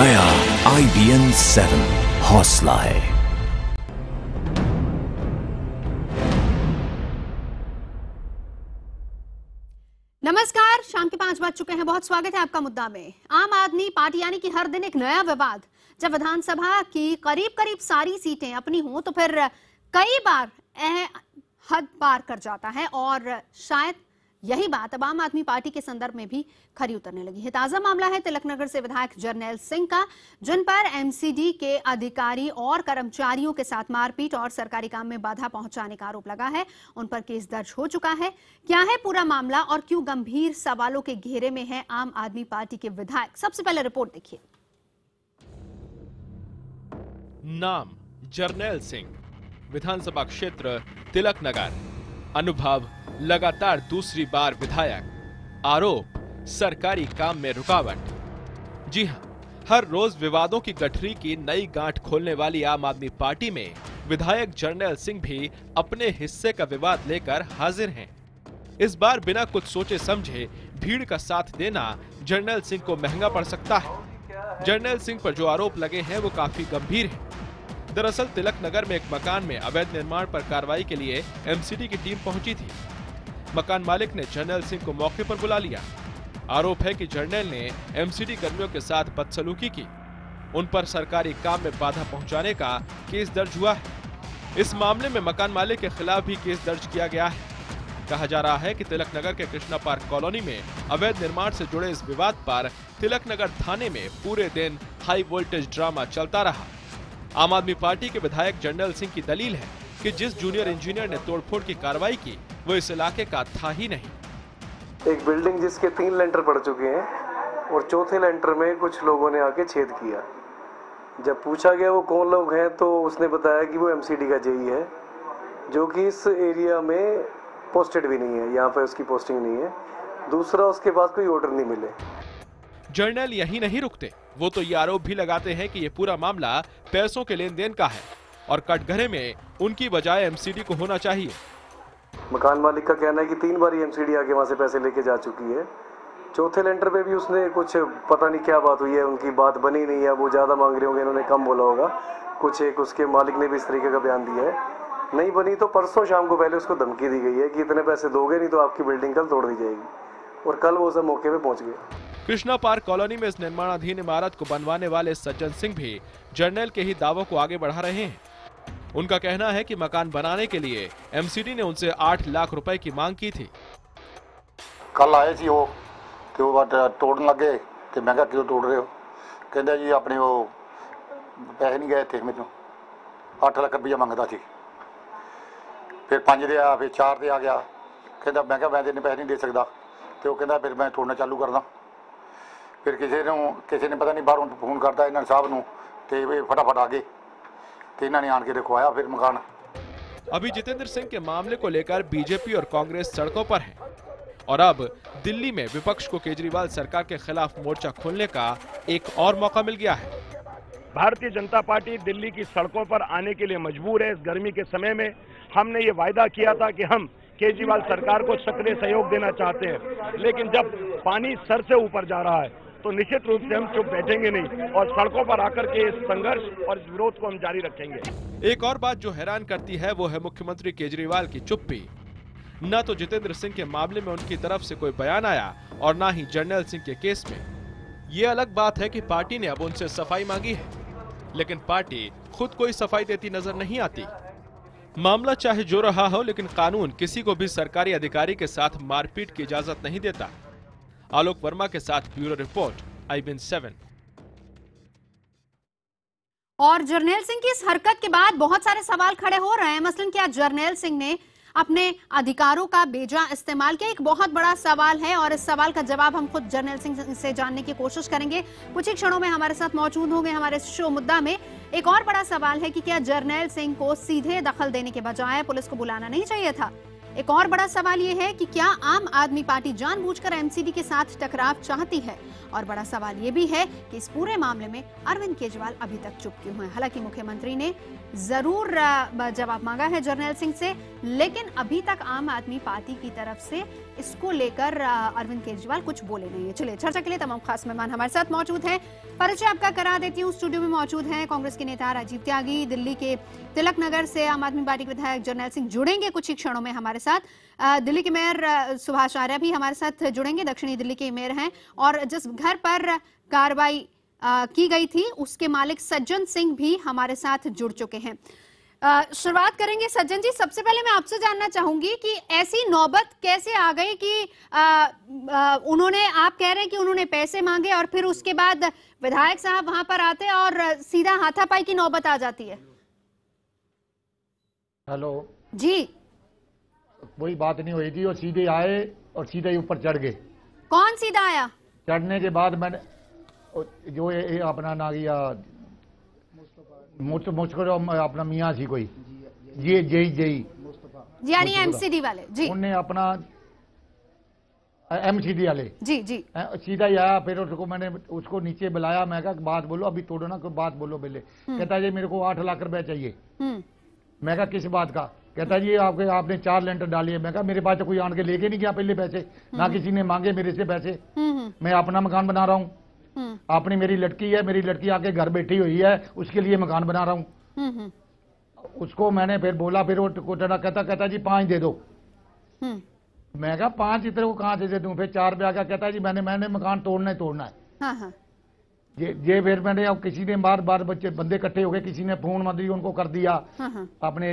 नया आई B N seven हौसला है नमस्कार शाम के पांच बज चुके हैं बहुत स्वागत है आपका मुद्दा में आम आदमी पार्टी यानी कि हर दिन एक नया विवाद जब विधानसभा की करीब करीब सारी सीटें अपनी हों तो फिर कई बार हद पार कर जाता है और शायद यही बात अब आम आदमी पार्टी के संदर्भ में भी खरी उतरने लगी है ताजा मामला है तिलकनगर से विधायक जर्नैल सिंह का जिन पर एमसीडी के अधिकारी और कर्मचारियों के साथ मारपीट और सरकारी काम में बाधा पहुंचाने का आरोप लगा है उन पर केस दर्ज हो चुका है क्या है पूरा मामला और क्यों गंभीर सवालों के घेरे में है आम आदमी पार्टी के विधायक सबसे पहले रिपोर्ट देखिए नाम जर्नैल सिंह विधानसभा क्षेत्र तिलक नगर अनुभव लगातार दूसरी बार विधायक आरोप सरकारी काम में रुकावट जी हाँ हर रोज विवादों की गठरी की नई गांठ खोलने वाली आम आदमी पार्टी में विधायक जर्नैल सिंह भी अपने हिस्से का विवाद लेकर हाजिर हैं इस बार बिना कुछ सोचे समझे भीड़ का साथ देना जर्नल सिंह को महंगा पड़ सकता है जर्नैल सिंह पर जो आरोप लगे हैं वो काफी गंभीर हैं दरअसल तिलक नगर में एक मकान में अवैध निर्माण पर कार्रवाई के लिए एमसीडी की टीम पहुंची थी मकान मालिक ने जनरल सिंह को मौके पर बुला लिया आरोप है कि जनरल ने एमसीडी कर्मियों के साथ बदसलूकी की उन पर सरकारी काम में बाधा पहुंचाने का केस दर्ज हुआ है इस मामले में मकान मालिक के खिलाफ भी केस दर्ज किया गया है कहा जा रहा है कि तिलक नगर के कृष्णा पार्क कॉलोनी में अवैध निर्माण से जुड़े इस विवाद पर तिलक नगर थाने में पूरे दिन हाई वोल्टेज ड्रामा चलता रहा आम आदमी पार्टी के विधायक जनरल सिंह की दलील है कि जिस जूनियर इंजीनियर ने तोड़फोड़ की कार्रवाई की वो इस इलाके का था ही नहीं एक बिल्डिंग जिसके तीन लेंटर पड़ चुके हैं और चौथे लेंटर में कुछ लोगों ने आके छेद किया जब पूछा गया वो कौन लोग हैं तो उसने बताया कि वो एम का जेई है जो कि इस एरिया में पोस्टेड भी नहीं है यहाँ पर उसकी पोस्टिंग नहीं है दूसरा उसके पास कोई ऑर्डर नहीं मिले जर्नल यही नहीं रुकते वो तो ये आरोप भी लगाते हैं कि ये पूरा मामला पैसों के लेन देन का है और कटघरे में उनकी बजाय एमसीडी को होना चाहिए मकान मालिक का कहना है कि तीन बार एमसीडी आके वहाँ से पैसे लेके जा चुकी है चौथे लेंटर पे भी उसने कुछ पता नहीं क्या बात हुई है उनकी बात बनी नहीं है वो ज़्यादा मांग रहे होंगे इन्होंने कम बोला होगा कुछ एक उसके मालिक ने भी इस तरीके का बयान दिया है नहीं बनी तो परसों शाम को पहले उसको धमकी दी गई है कि इतने पैसे दोगे नहीं तो आपकी बिल्डिंग कल तोड़ दी जाएगी और कल वो सब मौके पे पहुंच गए कृष्णा पार्क कॉलोनी में इस निर्माणाधीन इमारत को बनवाने वाले सज्जन सिंह भी जर्नल के ही दावों को आगे बढ़ा रहे हैं उनका कहना है कि मकान बनाने के लिए एमसीडी ने उनसे आठ लाख रुपए की मांग की थी कल आए थे वो कि तो वो तोड़न लगे कि तो मैं क्यों तोड़ रहे हो कहते जी अपने वो पैसे नहीं गए थे मैनू अठ तो। लाख रुपया मंगता थी फिर पाँच दे आ फिर चार दे आ गया कहता मैं क्या मैं तेने पैसे नहीं दे सकता तो वो कहता फिर मैं तोड़ना चालू करना फिर किसी ने किसी ने पता नहीं ਬਾਹਰੋਂ तो फोन करता ਇਹਨਾਂ साहब न फटाफट आ गए तो इन्होंने ਤੇ ਇਹਨਾਂ ਨੇ ਆਣ ਕੇ अभी जितेंद्र सिंह के मामले को लेकर बीजेपी और कांग्रेस सड़कों पर है और अब दिल्ली में विपक्ष को केजरीवाल सरकार के खिलाफ मोर्चा खोलने का एक और मौका मिल गया है भारतीय जनता पार्टी दिल्ली की सड़कों पर आने के लिए मजबूर है इस गर्मी के समय में हमने ये वायदा किया था कि हम केजरीवाल सरकार को सक्रिय सहयोग देना चाहते हैं लेकिन जब पानी सर से ऊपर जा रहा है तो निश्चित रूप से हम चुप बैठेंगे नहीं और सड़कों पर आकर के इस संघर्ष और इस विरोध को हम जारी रखेंगे एक और बात जो हैरान करती है वो है मुख्यमंत्री केजरीवाल की चुप्पी न तो जितेंद्र सिंह के मामले में उनकी तरफ से कोई बयान आया और न ही जनरल सिंह के केस में ये अलग बात है कि पार्टी ने अब उनसे सफाई मांगी है लेकिन पार्टी खुद कोई सफाई देती नजर नहीं आती मामला चाहे जो रहा हो लेकिन कानून किसी को भी सरकारी अधिकारी के साथ मारपीट की इजाजत नहीं देता आलोक वर्मा के साथ bureau report I B N seven और जर्नेल सिंह की इस हरकत के बाद बहुत सारे सवाल खड़े हो रहे हैं मसलन क्या जर्नेल सिंह ने अपने अधिकारों का बेजा इस्तेमाल किया एक बहुत बड़ा सवाल है और इस सवाल का जवाब हम खुद जर्नल सिंह से जानने की कोशिश करेंगे कुछ ही क्षणों में हमारे साथ मौजूद होंगे हमारे शो मुद्दा में एक और बड़ा सवाल है कि क्या जर्नल सिंह को सीधे दखल देने के बजाय पुलिस को बुलाना नहीं चाहिए था एक और बड़ा सवाल ये है कि क्या आम आदमी पार्टी जानबूझकर एमसीडी के साथ टकराव चाहती है और बड़ा सवाल ये भी है कि इस पूरे मामले में अरविंद केजरीवाल अभी तक चुप क्यों हैं हालांकि मुख्यमंत्री ने जरूर जवाब मांगा है जर्नैल सिंह से लेकिन अभी तक आम आदमी पार्टी की तरफ से इसको लेकर अरविंद केजरीवाल कुछ बोले नहीं है चलिए चर्चा के लिए तमाम खास मेहमान हमारे साथ मौजूद हैं परिचय आपका करा देती हूँ स्टूडियो में मौजूद हैं कांग्रेस के नेता राजीव त्यागी दिल्ली के तिलक नगर से आम आदमी पार्टी के विधायक जर्नैल सिंह जुड़ेंगे कुछ ही क्षणों में हमारे साथ दिल्ली के मेयर सुभाष आर्या भी हमारे साथ जुड़ेंगे दक्षिणी दिल्ली के मेयर हैं और जिस घर पर कार्रवाई की गई थी उसके मालिक सज्जन सिंह भी हमारे साथ जुड़ चुके हैं शुरुआत करेंगे सज्जन जी सबसे पहले मैं आपसे जानना चाहूंगी कि ऐसी नौबत कैसे आ गई कि आ, आ, उन्होंने आप कह रहे हैं कि उन्होंने पैसे मांगे और फिर उसके बाद विधायक साहब वहां पर आते और सीधा हाथापाई की नौबत आ जाती है हेलो जी कोई बात नहीं हुई थी और सीधे आए और सीधे ऊपर चढ़ गए कौन सीधा आया चढ़ने के बाद मैंने जो ये, ये अपना ना किया मुश्कर तो अपना मियाँ सी कोई ये जेई जेई यानी एमसीडी वाले जी उनने अपना एमसीडी वाले जी जी सीधा ही आया फिर उसको मैंने उसको नीचे बुलाया मैं कहा बात बोलो अभी तोड़ो ना कोई बात बोलो पहले हम्म। कहता जी मेरे को आठ लाख रुपया चाहिए हम्म। मैं कहा किस बात का कहता जी आपके आपने चार लेंटर डाले मैं कहा मेरे पास तो कोई आन के लेके नहीं गया पहले पैसे ना हम्म। किसी ने मांगे मेरे से पैसे मैं अपना मकान बना रहा हूँ हम्म। आपने मेरी लड़की है मेरी लड़की आके घर बैठी हुई है उसके लिए मकान बना रहा हूँ हम्म, हम्म। उसको मैंने फिर बोला फिर वो कोटना कहता कहता जी पांच दे दो मैं कहा पांच इतने को कहा दे दे दूँ फिर चार पे आकर कहता जी मैंने मैंने मकान तोड़ना है तोड़ना है हाँ, हाँ। ये ये फिर मैंने अब किसी ने बार बार बच्चे बंदे इकट्ठे हो गए किसी ने फोन मंत्री उनको कर दिया हाँ।, हाँ। अपने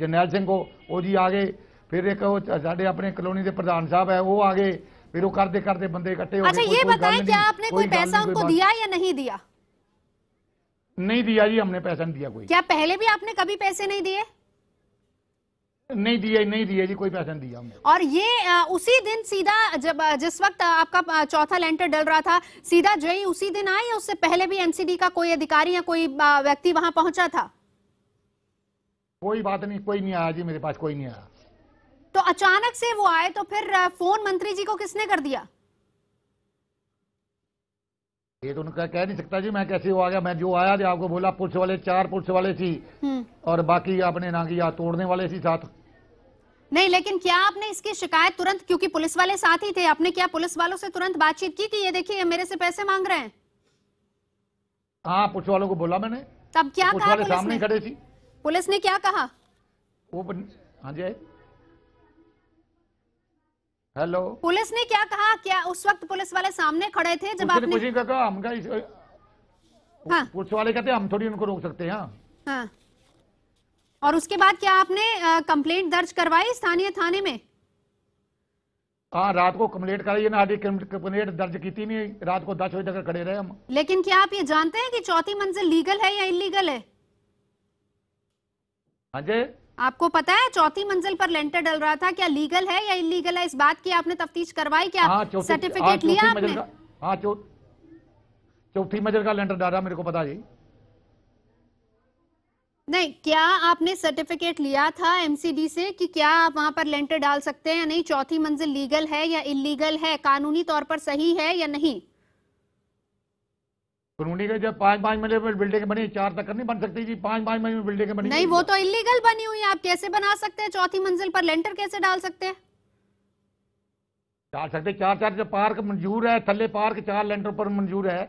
जरनैल सिंह को वो जी आ गए फिर एक साढ़े अपने कलोनी के प्रधान साहब है वो आ गए फिर वो करते करते बंदे इकट्ठे हो अच्छा ये बताएं क्या आपने कोई पैसा उनको दिया या नहीं दिया नहीं दिया जी हमने पैसा नहीं दिया कोई क्या पहले भी आपने कभी पैसे नहीं दिए नहीं दिए नहीं दिए जी कोई पैसा नहीं दिया हमने और ये आ, उसी दिन सीधा जब जिस वक्त आपका चौथा लेंटर डल रहा था सीधा जो ही उसी दिन आए या उससे पहले भी एनसीडी का कोई अधिकारी या कोई व्यक्ति वहां पहुंचा था कोई बात नहीं कोई नहीं आया जी मेरे पास कोई नहीं आया तो अचानक से वो आए तो फिर फोन मंत्री जी को किसने कर दिया ये तो उनका कह नहीं सकता जी मैं कैसे वो आ गया मैं जो आया थे आपको बोला पुलिस वाले चार पुलिस वाले थी हम्म। और बाकी आपने ना किया तोड़ने वाले थी साथ नहीं लेकिन क्या आपने इसकी शिकायत तुरंत क्योंकि पुलिस वाले साथ ही थे आपने क्या पुलिस वालों से तुरंत बातचीत की कि ये देखिए मेरे से पैसे मांग रहे हैं हाँ पुलिस वालों को बोला मैंने तब क्या तो पुलिस वाले सामने खड़े थी पुलिस ने क्या कहा वो हाँ जी हेलो पुलिस ने क्या कहा क्या उस वक्त पुलिस वाले सामने खड़े थे जब आपने कुछ का कहा हम का इस... हाँ। पुलिस वाले कहते हम थोड़ी उनको रोक सकते हैं हाँ।, हाँ। और उसके बाद क्या आपने कंप्लेंट दर्ज करवाई स्थानीय थाने में हाँ रात को कम्प्लेट कराई ना आधी कम्प्लेट दर्ज की थी नहीं रात को दस बजे तक खड़े रहे हम लेकिन क्या आप ये जानते हैं कि चौथी मंजिल लीगल है या इलीगल है हाँ जी आपको पता है चौथी मंजिल पर लेंटर डल रहा था क्या लीगल है या इलीगल है इस बात की आपने तफ्तीश करवाई क्या सर्टिफिकेट हाँ, हाँ, लिया आपने हाँ चौथी मंजिल का लेंटर डाला मेरे को पता जी नहीं क्या आपने सर्टिफिकेट लिया था एमसीडी से कि क्या आप वहां पर लेंटर डाल सकते हैं या नहीं चौथी मंजिल लीगल है या इलीगल है कानूनी तौर पर सही है या नहीं कॉलोनी कहा जब पांच पांच महीने में बिल्डिंग बनी चार तक नहीं बन सकती जी पांच पांच महीने में बिल्डिंग बनी नहीं वो तो इलीगल बनी हुई है आप कैसे बना सकते हैं चौथी मंजिल पर लेंटर कैसे डाल सकते हैं डाल सकते चार चार जो पार्क मंजूर है थल्ले पार्क चार लेंटर पर मंजूर है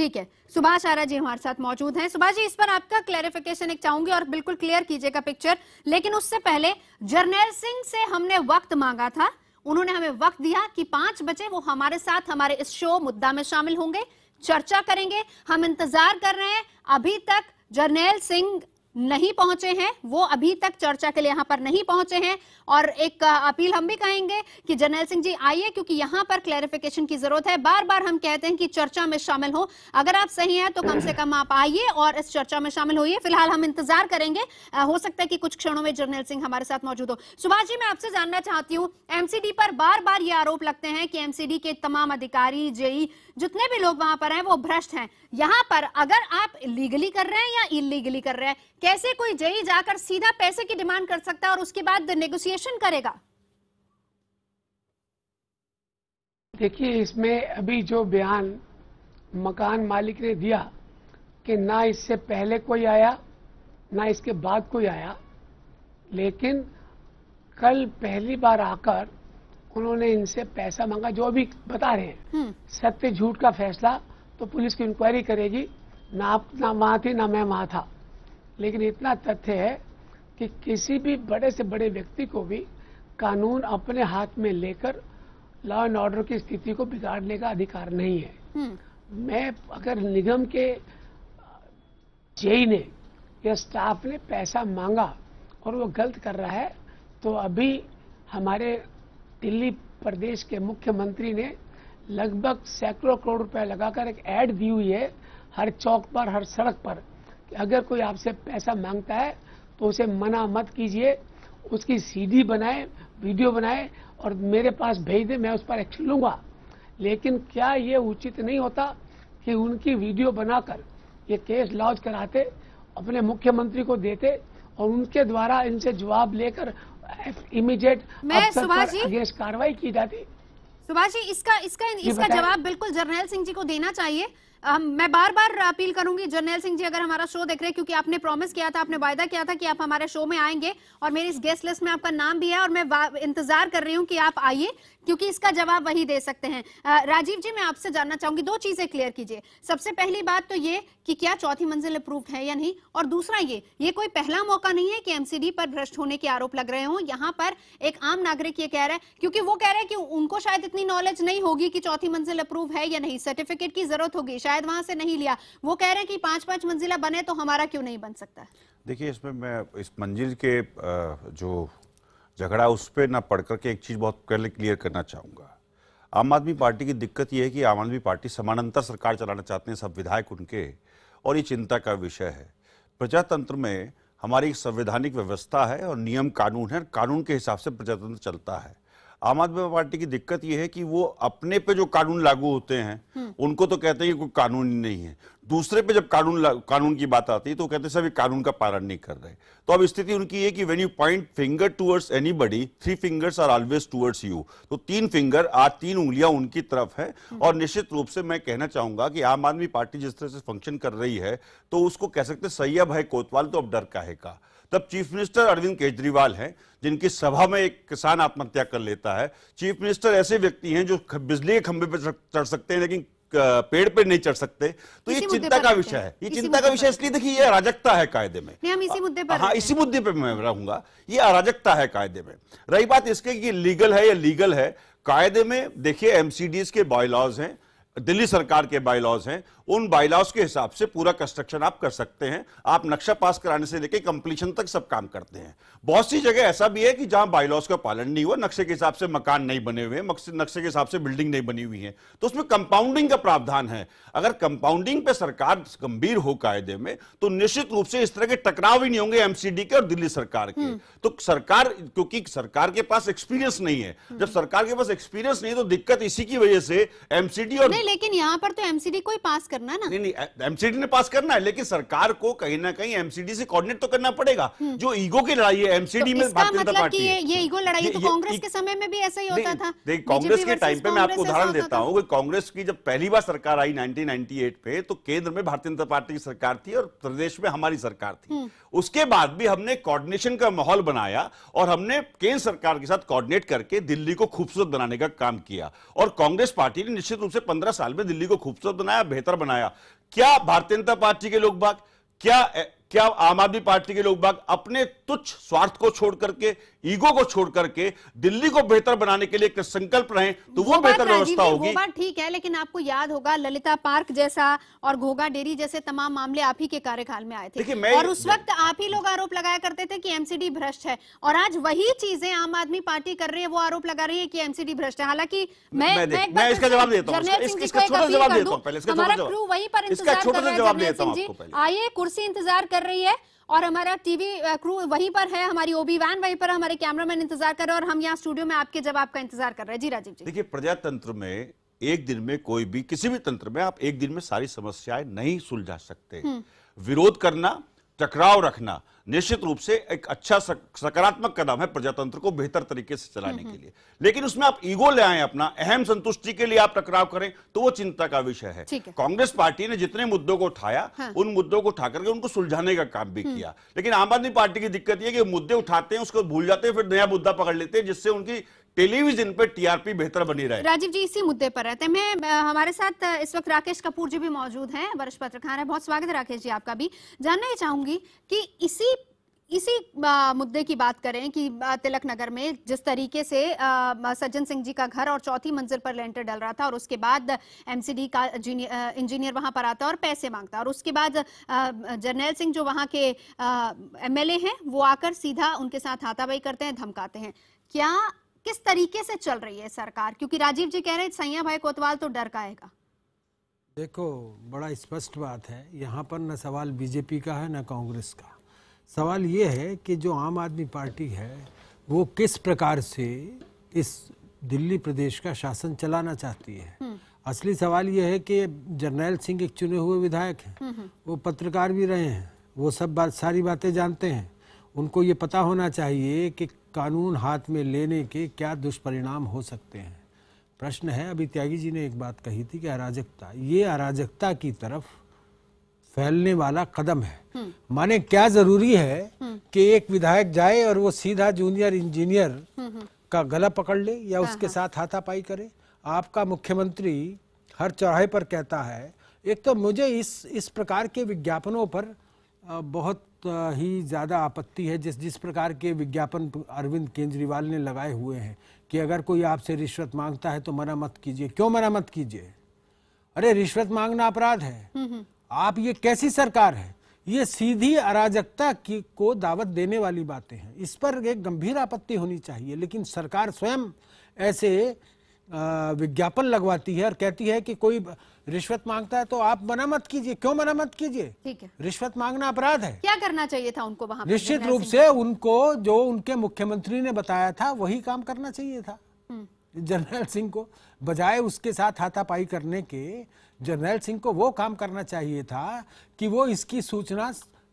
ठीक है सुभाष आरा जी हमारे साथ मौजूद हैं सुभाष जी इस पर आपका क्लेरिफिकेशन एक चाहूंगी और बिल्कुल क्लियर कीजिएगा पिक्चर लेकिन उससे पहले जर्नैल सिंह से हमने वक्त मांगा था उन्होंने हमें वक्त दिया कि पांच बजे वो हमारे साथ हमारे इस शो मुद्दा में शामिल होंगे चर्चा करेंगे हम इंतजार कर रहे हैं अभी तक जर्नैल सिंह नहीं पहुंचे हैं वो अभी तक चर्चा के लिए यहां पर नहीं पहुंचे हैं और एक अपील हम भी कहेंगे कि जनरल सिंह जी आइए क्योंकि यहां पर क्लैरिफिकेशन की जरूरत है बार बार हम कहते हैं कि चर्चा में शामिल हो अगर आप सही हैं तो कम से कम आप आइए और इस चर्चा में शामिल होइए फिलहाल हम इंतजार करेंगे आ, हो सकता है कि कुछ क्षणों में जनरल सिंह हमारे साथ मौजूद हो सुभाष जी मैं आपसे जानना चाहती हूँ एमसीडी पर बार बार ये आरोप लगते हैं कि एमसीडी के तमाम अधिकारी जेई जितने भी लोग वहां पर है वो भ्रष्ट हैं यहां पर अगर आप लीगली कर रहे हैं या इलीगली कर रहे हैं कैसे कोई जई जाकर सीधा पैसे की डिमांड कर सकता है और उसके बाद नेगोशिएशन करेगा देखिए इसमें अभी जो बयान मकान मालिक ने दिया कि ना इससे पहले कोई आया ना इसके बाद कोई आया लेकिन कल पहली बार आकर उन्होंने इनसे पैसा मांगा जो भी बता रहे हैं हम्म। सत्य झूठ का फैसला तो पुलिस की इंक्वायरी करेगी ना आप ना वहां थी ना मैं वहां था लेकिन इतना तथ्य है कि किसी भी बड़े से बड़े व्यक्ति को भी कानून अपने हाथ में लेकर लॉ एंड ऑर्डर की स्थिति को बिगाड़ने का अधिकार नहीं है हम्म। मैं अगर निगम के जेई ने या स्टाफ ने पैसा मांगा और वो गलत कर रहा है तो अभी हमारे दिल्ली प्रदेश के मुख्यमंत्री ने लगभग सैकड़ों करोड़ रुपए लगाकर एक ऐड दी हुई है हर चौक पर हर सड़क पर अगर कोई आपसे पैसा मांगता है तो उसे मना मत कीजिए उसकी सीडी बनाए वीडियो बनाए और मेरे पास भेज दे मैं उस पर एक्शन लूंगा लेकिन क्या ये उचित नहीं होता कि उनकी वीडियो बनाकर ये केस लॉन्च कराते अपने मुख्यमंत्री को देते और उनके द्वारा इनसे जवाब लेकर इमीडिएट अगेंस्ट कार्रवाई की जाती सुभाष जी इसका इसका इसका जवाब बिल्कुल जर्नैल सिंह जी को देना चाहिए हम मैं बार बार अपील करूंगी जर्नैल सिंह जी अगर हमारा शो देख रहे हैं क्योंकि आपने प्रॉमिस किया था आपने वायदा किया था कि आप हमारे शो में आएंगे और मेरी इस गेस्ट लिस्ट में आपका नाम भी है और मैं इंतजार कर रही हूँ कि आप आइए क्योंकि इसका जवाब वही दे सकते हैं राजीव जी मैं आपसे जानना चाहूंगी दो चीजें क्लियर कीजिए सबसे पहली बात तो ये कि क्या चौथी मंजिल अप्रूव है या नहीं और दूसरा ये ये कोई पहला मौका नहीं है कि एमसीडी पर भ्रष्ट होने के आरोप लग रहे हो यहाँ पर एक आम नागरिक ये कह रहा है क्योंकि वो कह रहे हैं कि उनको शायद इतनी नॉलेज नहीं होगी कि चौथी मंजिल अप्रूव है या नहीं सर्टिफिकेट की जरूरत होगी शायद वहां से नहीं लिया वो कह रहे हैं कि पांच पांच मंजिला बने तो हमारा क्यों नहीं बन सकता देखिए इसमें मैं इस मंजिल के जो झगड़ा उस पर ना पढ़ करके एक चीज़ बहुत पहले क्लियर करना चाहूँगा आम आदमी पार्टी की दिक्कत यह है कि आम आदमी पार्टी समानांतर सरकार चलाना चाहते हैं सब विधायक उनके और ये चिंता का विषय है प्रजातंत्र में हमारी एक संवैधानिक व्यवस्था है और नियम कानून है कानून के हिसाब से प्रजातंत्र चलता है आम आदमी पार्टी की दिक्कत यह है कि वो अपने पे जो कानून लागू होते हैं हम्म। उनको तो कहते हैं कोई कानून नहीं है दूसरे पे जब कानून कानून की बात आती है तो कहते हैं सभी कानून का पालन नहीं कर रहे तो अब स्थिति उनकी ये कि when you point finger towards anybody three fingers are always towards you तो तीन फिंगर आज तीन उंगलियां उनकी तरफ है हम्म। और निश्चित रूप से मैं कहना चाहूंगा कि आम आदमी पार्टी जिस तरह से फंक्शन कर रही है तो उसको कह सकते सैयब है कोतवाल तो अब डर का है का तब चीफ मिनिस्टर अरविंद केजरीवाल हैं जिनकी सभा में एक किसान आत्महत्या कर लेता है चीफ मिनिस्टर ऐसे व्यक्ति हैं जो बिजली के खंभे पर चढ़ सकते हैं लेकिन पेड़ पे नहीं चढ़ सकते तो ये चिंता का विषय है ये चिंता का विषय इसलिए देखिए ये अराजकता है कायदे में हम इसी मुद्दे पर हाँ इसी मुद्दे पर मैं रहूंगा ये अराजकता है कायदे में रही बात इसके कि लीगल है या लीगल है कायदे में देखिए एमसीडीज के बायलॉज हैं दिल्ली सरकार के बायलॉज हैं उन बाइलाउस के हिसाब से पूरा कंस्ट्रक्शन आप कर सकते हैं आप नक्शा पास कराने से लेकर कंप्लीशन तक सब काम करते हैं बहुत सी जगह ऐसा भी है कि जहां बाइलाउस का पालन नहीं हुआ नक्शे के हिसाब से मकान नहीं बने हुए नक्शे के हिसाब से बिल्डिंग नहीं बनी हुई है तो उसमें कंपाउंडिंग का प्रावधान है अगर कंपाउंडिंग पे सरकार गंभीर हो कायदे में तो निश्चित रूप से इस तरह के टकराव ही नहीं होंगे एमसीडी के और दिल्ली सरकार के हम्म। तो सरकार क्योंकि सरकार के पास एक्सपीरियंस नहीं है हम्म। जब सरकार के पास एक्सपीरियंस नहीं है तो दिक्कत इसी की वजह से एमसीडी और लेकिन यहां पर तो एमसीडी कोई पास करना ना नहीं नहीं एमसीडी ने पास करना है लेकिन सरकार को कहीं ना कहीं एमसीडी से कोऑर्डिनेट तो करना पड़ेगा हम्म। जो ईगो की लड़ाई है एमसीडी तो में भारतीय जनता मतलब पार्टी ये ईगो लड़ाई तो कांग्रेस के समय में भी ऐसा ही होता था देखिए कांग्रेस के टाइम पे मैं आपको उदाहरण देता हूँ कांग्रेस की जब पहली बार सरकार आई नाइनटीन पे तो केंद्र में भारतीय जनता पार्टी की सरकार थी और प्रदेश में हमारी सरकार थी हम्म। उसके बाद भी हमने कोऑर्डिनेशन का माहौल बनाया और हमने केंद्र सरकार के साथ कोऑर्डिनेट करके दिल्ली को खूबसूरत बनाने का काम किया और कांग्रेस पार्टी ने निश्चित रूप से पंद्रह साल में दिल्ली को खूबसूरत बनाया बेहतर बनाया क्या भारतीय जनता पार्टी के लोग बाग क्या क्या आम आदमी पार्टी के लोग बाग अपने तुच्छ स्वार्थ को छोड़ करके ईगो को छोड़ करके दिल्ली को बेहतर बनाने के लिए एक संकल्प रहे तो वो बेहतर हाँ व्यवस्था होगी ठीक है लेकिन आपको याद होगा ललिता पार्क जैसा और घोगा डेरी जैसे तमाम मामले आप ही के कार्यकाल में आए थे और उस वक्त आप ही लोग आरोप लगाया करते थे कि एमसीडी भ्रष्ट है और आज वही चीजें आम आदमी पार्टी कर रही है वो आरोप लगा रही है की एमसीडी भ्रष्ट है हालांकि मैं मैं इसका जवाब देता हूँ हमारा क्रू वहीं पर आइए कुर्सी इंतजार कर रही है और हमारा टीवी क्रू वहीं पर है हमारी ओबी वैन वहीं पर हमारे कैमरामैन इंतजार कर रहे हैं और हम यहाँ स्टूडियो में आपके जवाब का इंतजार कर रहे हैं जी राजीव जी देखिए प्रजातंत्र में एक दिन में कोई भी किसी भी तंत्र में आप एक दिन में सारी समस्याएं नहीं सुलझा सकते हम्म। विरोध करना टकराव रखना निश्चित रूप से एक अच्छा सकारात्मक कदम है प्रजातंत्र को बेहतर तरीके से चलाने के लिए लेकिन उसमें आप ईगो ले आए अपना अहम संतुष्टि के लिए आप टकराव करें तो वो चिंता का विषय है कांग्रेस पार्टी ने जितने मुद्दों को उठाया हाँ। उन मुद्दों को उठा करके उनको सुलझाने का काम भी हम्म। किया लेकिन आम आदमी पार्टी की दिक्कत यह कि मुद्दे उठाते हैं उसको भूल जाते हैं फिर नया मुद्दा पकड़ लेते हैं जिससे उनकी टेलीविजन पर टीआरपी बेहतर बनी रहे राजीव जी इसी मुद्दे पर रहते हैं हमारे साथ इस वक्त राकेश कपूर जी भी मौजूद हैं वरिष्ठ पत्रकार हैं बहुत स्वागत है राकेश जी आपका भी जानना ही चाहूंगी कि इसी इसी मुद्दे की बात करें कि तिलक नगर में जिस तरीके से सज्जन सिंह जी का घर और चौथी मंजिल पर लेंटर डल रहा था और उसके बाद एमसीडी का इंजीनियर वहां पर आता और पैसे मांगता और उसके बाद जर्नैल सिंह जो वहां के एमएलए हैं वो आकर सीधा उनके साथ हाथापाई करते हैं धमकाते हैं क्या किस तरीके से चल रही है सरकार क्योंकि राजीव जी कह रहे हैं सैया भाई कोतवाल तो डर का आएगा देखो बड़ा स्पष्ट बात है यहाँ पर न सवाल बीजेपी का है न कांग्रेस का सवाल ये है कि जो आम आदमी पार्टी है वो किस प्रकार से इस दिल्ली प्रदेश का शासन चलाना चाहती है हम्म। असली सवाल यह है कि जर्नैल सिंह एक चुने हुए विधायक हैं हम्म, हम्म। वो पत्रकार भी रहे हैं वो सब बात सारी बातें जानते हैं उनको ये पता होना चाहिए कि कानून हाथ में लेने के क्या दुष्परिणाम हो सकते हैं प्रश्न है अभी त्यागी जी ने एक बात कही थी कि अराजकता ये अराजकता की तरफ फैलने वाला कदम है हम्म। माने क्या जरूरी है हम्म। कि एक विधायक जाए और वो सीधा जूनियर इंजीनियर हम्म, का गला पकड़ ले या हाँ, उसके हाँ। साथ हाथापाई करे आपका मुख्यमंत्री हर चौराहे पर कहता है एक तो मुझे इस इस प्रकार के विज्ञापनों पर बहुत ही ज़्यादा आपत्ति है जिस जिस प्रकार के विज्ञापन अरविंद केजरीवाल ने लगाए हुए हैं कि अगर कोई आपसे रिश्वत मांगता है तो मना मत कीजिए क्यों मना मत कीजिए अरे रिश्वत मांगना अपराध है हम्म, हम्म। आप ये कैसी सरकार है ये सीधी अराजकता की को दावत देने वाली बातें हैं इस पर एक गंभीर आपत्ति होनी चाहिए लेकिन सरकार स्वयं ऐसे विज्ञापन लगवाती है और कहती है कि कोई रिश्वत मांगता है तो आप मना मत कीजिए क्यों मना मत कीजिए ठीक है रिश्वत मांगना अपराध है क्या करना चाहिए था उनको वहां निश्चित रूप से उनको जो उनके मुख्यमंत्री ने बताया था वही काम करना चाहिए था हम्म। जनरल सिंह को बजाय उसके साथ हाथापाई करने के जनरल सिंह को वो काम करना चाहिए था कि वो इसकी सूचना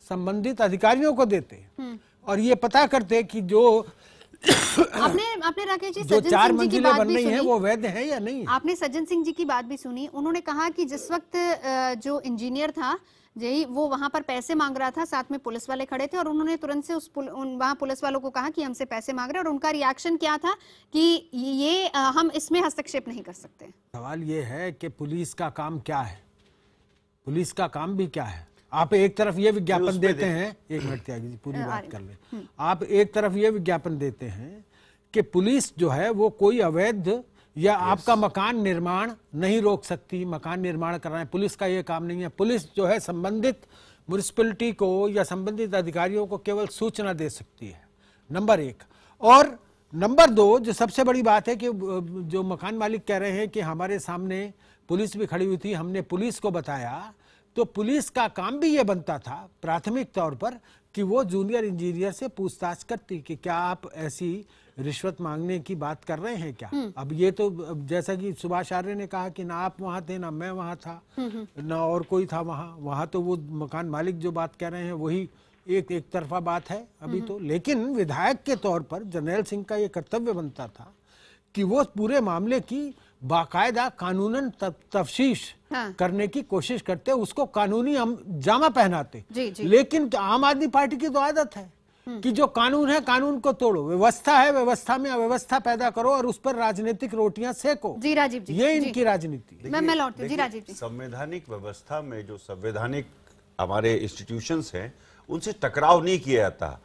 संबंधित अधिकारियों को देते हम्म। और ये पता करते कि जो आपने आपने राकेश जी जो चार मंजिलें बन रही हैं वो वैध है या नहीं आपने सज्जन सिंह जी की बात भी सुनी उन्होंने कहा कि जिस वक्त जो इंजीनियर था जी वो वहां पर पैसे मांग रहा था साथ में पुलिस वाले खड़े थे और उन्होंने तुरंत से उस पुल, उन, वहां पुलिस वालों को कहा कि हमसे पैसे मांग रहे हैं और उनका रिएक्शन क्या था कि ये हम इसमें हस्तक्षेप नहीं कर सकते सवाल ये है कि पुलिस का काम क्या है पुलिस का काम भी क्या है आप एक तरफ ये विज्ञापन देते हैं एक मिनट त्यागी जी पूरी बात कर ले हम्म। आप एक तरफ ये विज्ञापन देते हैं कि पुलिस जो है वो कोई अवैध या आपका मकान निर्माण नहीं रोक सकती मकान निर्माण करना है पुलिस का ये काम नहीं है पुलिस जो है संबंधित म्यूनिसपैलिटी को या संबंधित अधिकारियों को केवल सूचना दे सकती है नंबर एक और नंबर दो जो सबसे बड़ी बात है कि जो मकान मालिक कह रहे हैं कि हमारे सामने पुलिस भी खड़ी हुई थी हमने पुलिस को बताया तो पुलिस का काम भी ये बनता था प्राथमिक तौर पर कि वो जूनियर इंजीनियर से पूछताछ करती कि क्या आप ऐसी रिश्वत मांगने की बात कर रहे हैं क्या हम्म। अब ये तो जैसा कि सुभाष आर्य ने कहा कि ना आप वहां थे ना मैं वहां था हम्म, हम्म। ना और कोई था वहां वहां तो वो मकान मालिक जो बात कह रहे हैं वही एक एक तरफा बात है अभी तो लेकिन विधायक के तौर पर जनरल सिंह का ये कर्तव्य बनता था कि वो पूरे मामले की बाकायदा कानूनन तफ्तीश हाँ। करने की कोशिश करते उसको कानूनी हम जामा पहनाते जी, जी। लेकिन आम आदमी पार्टी की तो आदत है हम्म। कि जो कानून है कानून को तोड़ो व्यवस्था है व्यवस्था में अव्यवस्था पैदा करो और उस पर राजनीतिक रोटियां सेको जी राजीव जी ये जी, इनकी राजनीति मैं मैं लौटती जी राजीव जी संवैधानिक व्यवस्था में जो संवैधानिक हमारे इंस्टीट्यूशन है उनसे टकराव नहीं किया जाता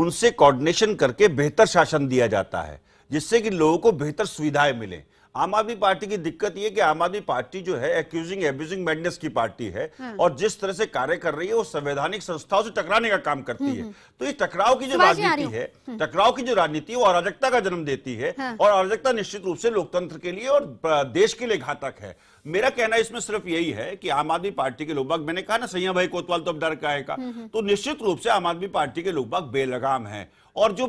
उनसे कोऑर्डिनेशन करके बेहतर शासन दिया जाता है जिससे कि लोगों को बेहतर सुविधाएं मिले आम आदमी पार्टी की दिक्कत यह कि आम आदमी पार्टी जो है एक्यूजिंग एब्यूजिंग मैडनेस की पार्टी है हाँ। और जिस तरह से कार्य कर रही है वो संवैधानिक संस्थाओं से टकराने का काम करती हम्म, है हम्म। तो ये टकराव की जो राजनीति है हम्म। टकराव की जो राजनीति है वो अराजकता का जन्म देती है हाँ। और अराजकता निश्चित रूप से लोकतंत्र के लिए और देश के लिए घातक है मेरा कहना इसमें सिर्फ यही है कि आम आदमी पार्टी के लोग बाग मैंने कहा ना सैया भाई कोतवाल तो अब डर का है हम्म, हम्म। तो निश्चित रूप से आम आदमी पार्टी के लोग बाग बेलगाम है और जो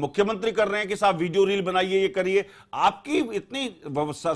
मुख्यमंत्री कर रहे हैं कि साहब वीडियो रील बनाइए ये करिए आपकी इतनी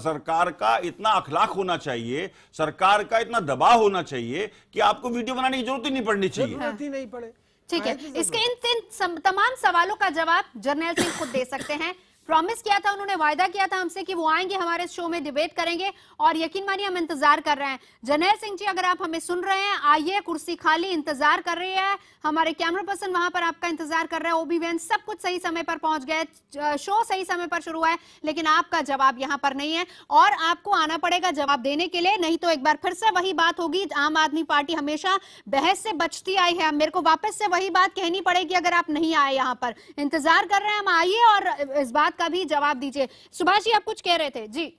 सरकार का इतना अखलाक होना चाहिए सरकार का इतना दबाव होना चाहिए कि आपको वीडियो बनाने की जरूरत ही नहीं पड़नी चाहिए नहीं पड़े ठीक है इसके इन तमाम सवालों का जवाब जर्नैल सिंह खुद दे सकते हैं प्रॉमिस किया था उन्होंने वायदा किया था हमसे कि वो आएंगे हमारे शो में डिबेट करेंगे और यकीन मानिए हम इंतजार कर रहे हैं जनेल सिंह जी अगर आप हमें सुन रहे हैं आइए कुर्सी खाली इंतजार कर रही है हमारे कैमरा पर्सन वहां पर आपका इंतजार कर रहे हैं ओबी वैन सब कुछ सही समय पर पहुंच गए शो सही समय पर शुरू हुआ है लेकिन आपका जवाब यहाँ पर नहीं है और आपको आना पड़ेगा जवाब देने के लिए नहीं तो एक बार फिर से वही बात होगी आम आदमी पार्टी हमेशा बहस से बचती आई है मेरे को वापस से वही बात कहनी पड़ेगी अगर आप नहीं आए यहाँ पर इंतजार कर रहे हैं हम आइए और इस बात बात का भी जवाब दीजिए सुभाष जी आप कुछ कह रहे थे जी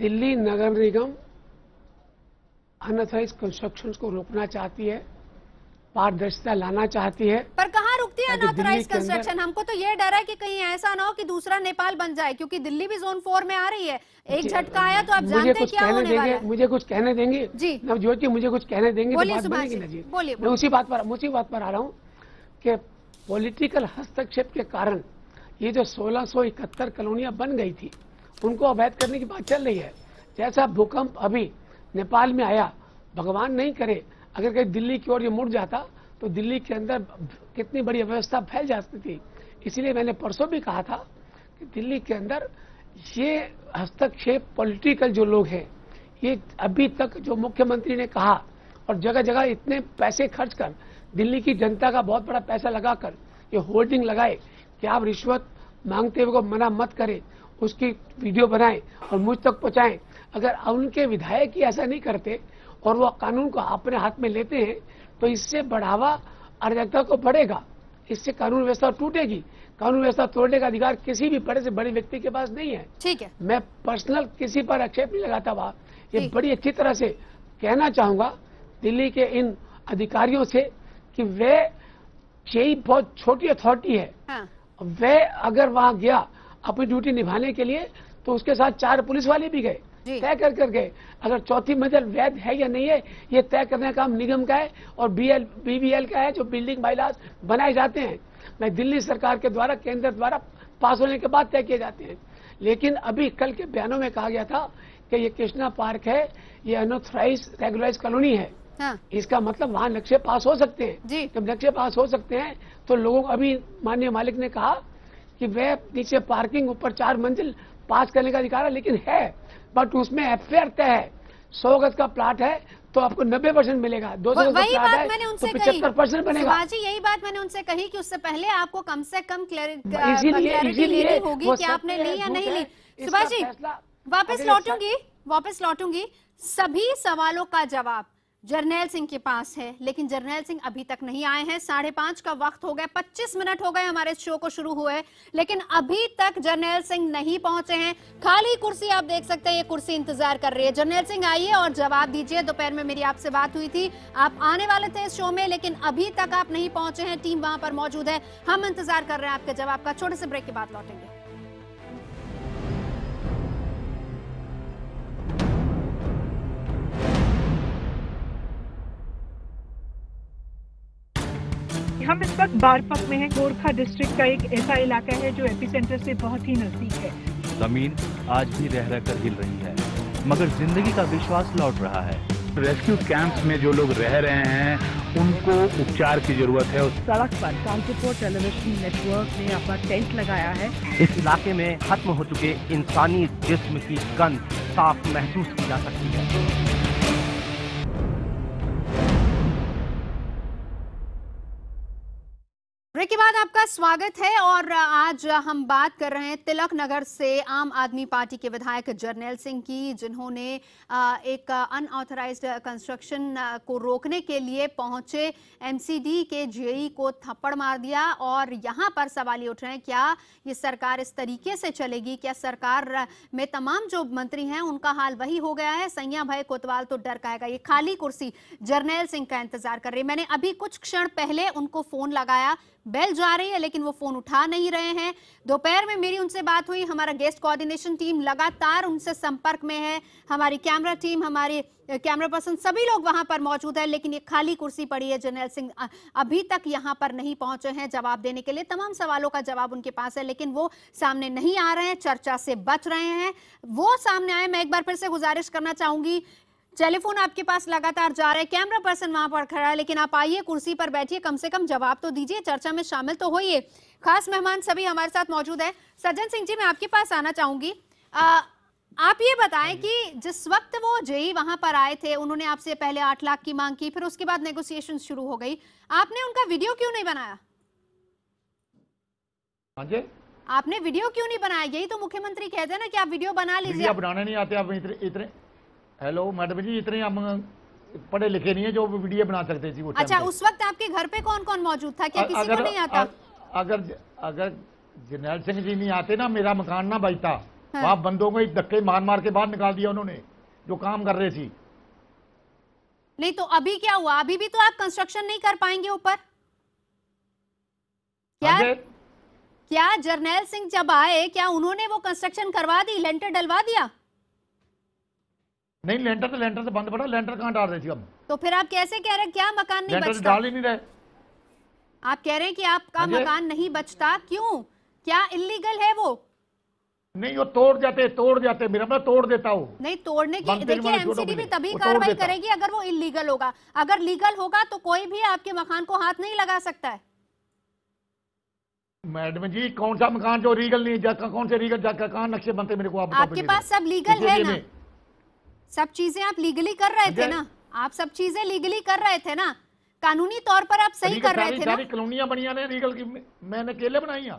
दिल्ली नगर निगम अनथराइज कंस्ट्रक्शन को रोकना चाहती है पारदर्शिता लाना चाहती है पर कहा रुकती है अनऑथराइज कंस्ट्रक्शन हमको तो ये डर है कि कहीं ऐसा ना हो कि दूसरा नेपाल बन जाए क्योंकि दिल्ली भी जोन फोर में आ रही है एक झटका आया तो आप जानते हैं क्या होने वाला है मुझे कुछ कहने देंगे जी नवजोत जी मुझे कुछ कहने देंगे तो उसी बात पर उसी बात पर आ रहा हूँ की पॉलिटिकल हस्तक्षेप के कारण ये जो 1671 कॉलोनियाँ बन गई थी उनको अवैध करने की बात चल रही है जैसा भूकंप अभी नेपाल में आया भगवान नहीं करे अगर कहीं दिल्ली की ओर ये मुड़ जाता तो दिल्ली के अंदर कितनी बड़ी अव्यवस्था फैल जाती थी इसीलिए मैंने परसों भी कहा था कि दिल्ली के अंदर ये हस्तक्षेप पॉलिटिकल जो लोग हैं ये अभी तक जो मुख्यमंत्री ने कहा और जगह जगह इतने पैसे खर्च कर दिल्ली की जनता का बहुत बड़ा पैसा लगाकर ये होल्डिंग लगाए कि आप रिश्वत मांगते हुए मना मत करें उसकी वीडियो बनाएं और मुझ तक पहुंचाएं अगर उनके विधायक ही ऐसा नहीं करते और वो कानून को अपने हाथ में लेते हैं तो इससे बढ़ावा अराजकता को बढ़ेगा इससे कानून व्यवस्था टूटेगी कानून व्यवस्था तोड़ने का अधिकार किसी भी बड़े से बड़े व्यक्ति के पास नहीं है ठीक है मैं पर्सनल किसी पर आक्षेप नहीं लगाता हुआ ये बड़ी अच्छी तरह से कहना चाहूंगा दिल्ली के इन अधिकारियों से कि वे चेई बहुत छोटी अथॉरिटी है हाँ। वे अगर वहाँ गया अपनी ड्यूटी निभाने के लिए तो उसके साथ चार पुलिस वाले भी गए तय कर कर गए अगर चौथी मंजिल वैध है या नहीं है ये तय करने का काम निगम का है और बीएल बीबीएल का है जो बिल्डिंग बाईलाज बनाए जाते हैं मैं दिल्ली सरकार के द्वारा केंद्र द्वारा पास होने के बाद तय किए जाते हैं लेकिन अभी कल के बयानों में कहा गया था कि ये कृष्णा पार्क है ये अनोथराइज रेगुलाइज कॉलोनी है हाँ। इसका मतलब वहाँ नक्शे पास हो सकते हैं जब नक्शे पास हो सकते हैं तो लोगों को अभी माननीय मालिक ने कहा कि वे नीचे पार्किंग ऊपर चार मंजिल पास करने का अधिकार है लेकिन है बट उसमें एफेयर तय है सौ गज का प्लाट है तो आपको नब्बे परसेंट मिलेगा दो सौ वही बात मैंने तो उनसे तो कही परसेंट बनेगा जी यही बात मैंने उनसे कही कि उससे पहले आपको कम से कम क्लियरिटी हाँ, लेनी होगी कि आपने ली या नहीं ली सुभाष जी वापस लौटूंगी वापस लौटूंगी सभी सवालों का जवाब जर्नैल सिंह के पास है लेकिन जरनैल सिंह अभी तक नहीं आए हैं साढ़े पांच का वक्त हो गया पच्चीस मिनट हो गए हमारे शो को शुरू हुए लेकिन अभी तक जर्नैल सिंह नहीं पहुंचे हैं खाली कुर्सी आप देख सकते हैं ये कुर्सी इंतजार कर रही है जर्नैल सिंह आइए और जवाब दीजिए दोपहर में मेरी आपसे बात हुई थी आप आने वाले थे इस शो में लेकिन अभी तक आप नहीं पहुंचे हैं टीम वहां पर मौजूद है हम इंतजार कर रहे हैं आपके जवाब का छोटे से ब्रेक के बाद लौटेंगे हम इस वक्त बारपक में हैं गोरखा डिस्ट्रिक्ट का एक ऐसा इलाका है जो एपिसेंटर से बहुत ही नजदीक है जमीन आज भी रह रहकर हिल रही है मगर जिंदगी का विश्वास लौट रहा है रेस्क्यू कैंप्स में जो लोग रह रहे हैं उनको उपचार की जरूरत है सड़क पर कांतिपुर टेलीविजन नेटवर्क ने अपना टेंट लगाया है इस इलाके में खत्म हो चुके इंसानी जिस्म की गंध साफ महसूस की जा सकती है ब्रेक के बाद आपका स्वागत है और आज हम बात कर रहे हैं तिलक नगर से आम आदमी पार्टी के विधायक जर्नैल सिंह की जिन्होंने एक अनऑथराइज्ड कंस्ट्रक्शन को रोकने के लिए पहुंचे एमसीडी के जेई e को थप्पड़ मार दिया और यहां पर सवाल ये उठ रहे हैं क्या ये सरकार इस तरीके से चलेगी क्या सरकार में तमाम जो मंत्री हैं उनका हाल वही हो गया है सैया भाई कोतवाल तो डर का ये खाली कुर्सी जर्नैल सिंह का इंतजार कर रही मैंने अभी कुछ क्षण पहले उनको फोन लगाया बेल जा रही है लेकिन वो फोन उठा नहीं रहे हैं दोपहर में मेरी उनसे बात हुई हमारा गेस्ट कोऑर्डिनेशन टीम लगातार उनसे संपर्क में है हमारी कैमरा टीम हमारी कैमरा पर्सन सभी लोग वहां पर मौजूद है लेकिन ये खाली कुर्सी पड़ी है जनरल सिंह अभी तक यहां पर नहीं पहुंचे हैं जवाब देने के लिए तमाम सवालों का जवाब उनके पास है लेकिन वो सामने नहीं आ रहे हैं चर्चा से बच रहे हैं वो सामने आए मैं एक बार फिर से गुजारिश करना चाहूंगी टेलीफोन आपके पास लगातार जा रहा है कैमरा पर्सन वहां पर खड़ा है लेकिन आप आइए कुर्सी पर बैठिए कम से कम जवाब तो दीजिए चर्चा में शामिल तो होइए खास मेहमान सभी हमारे साथ मौजूद है सज्जन सिंह जी मैं आपके पास आना चाहूंगी आ, आप ये बताएं कि जिस वक्त वो जेई वहां पर आए थे उन्होंने आपसे पहले आठ लाख की मांग की फिर उसके बाद नेगोसिएशन शुरू हो गई आपने उनका वीडियो क्यों नहीं बनाया हाँ आपने वीडियो क्यों नहीं बनाया यही तो मुख्यमंत्री कहते हैं ना कि आप वीडियो बना लीजिए बनाने नहीं आते आप इतने हेलो मैडम जी इतने हम पढ़े लिखे नहीं है जो वीडियो बना सकते थी वो अच्छा उस वक्त आपके घर पे कौन कौन मौजूद था क्या किसी अगर, को नहीं आता अगर अगर, अगर जरनैल सिंह जी नहीं आते ना मेरा मकान ना बजता हाँ। आप बंदों को एक धक्के मार मार के बाहर निकाल दिया उन्होंने जो काम कर रहे थी नहीं तो अभी क्या हुआ अभी भी तो आप कंस्ट्रक्शन नहीं कर पाएंगे ऊपर क्या क्या जर्नैल सिंह जब आए क्या उन्होंने वो कंस्ट्रक्शन करवा दी लेंटर डलवा दिया नहीं लेंटर तो लेंटर से बंद पड़ा लेंटर कहाँ डाल रहे थे हम तो फिर आप कैसे कह रहे क्या मकान नहीं बचता डाल ही नहीं रहे आप कह रहे हैं कि आपका हाँ मकान नहीं बचता क्यों क्या इलीगल है वो नहीं वो तोड़ जाते तोड़ जाते मेरा मैं मतलब तोड़ देता हूँ नहीं तोड़ने की देखिए एमसीडी भी तभी कार्रवाई करेगी अगर वो इलीगल होगा अगर लीगल होगा तो कोई भी आपके मकान को हाथ नहीं लगा सकता है मैडम जी कौन सा मकान जो लीगल नहीं जाकर कौन से लीगल जाकर कहा नक्शे बनते मेरे को आप आपके पास सब लीगल है ना सब चीजें आप लीगली कर रहे थे ना आप सब चीजें लीगली कर रहे थे ना कानूनी तौर पर आप सही कर तो रहे थे ना कॉलोनियां बनिया ने लीगल की मैंने अकेले बनाई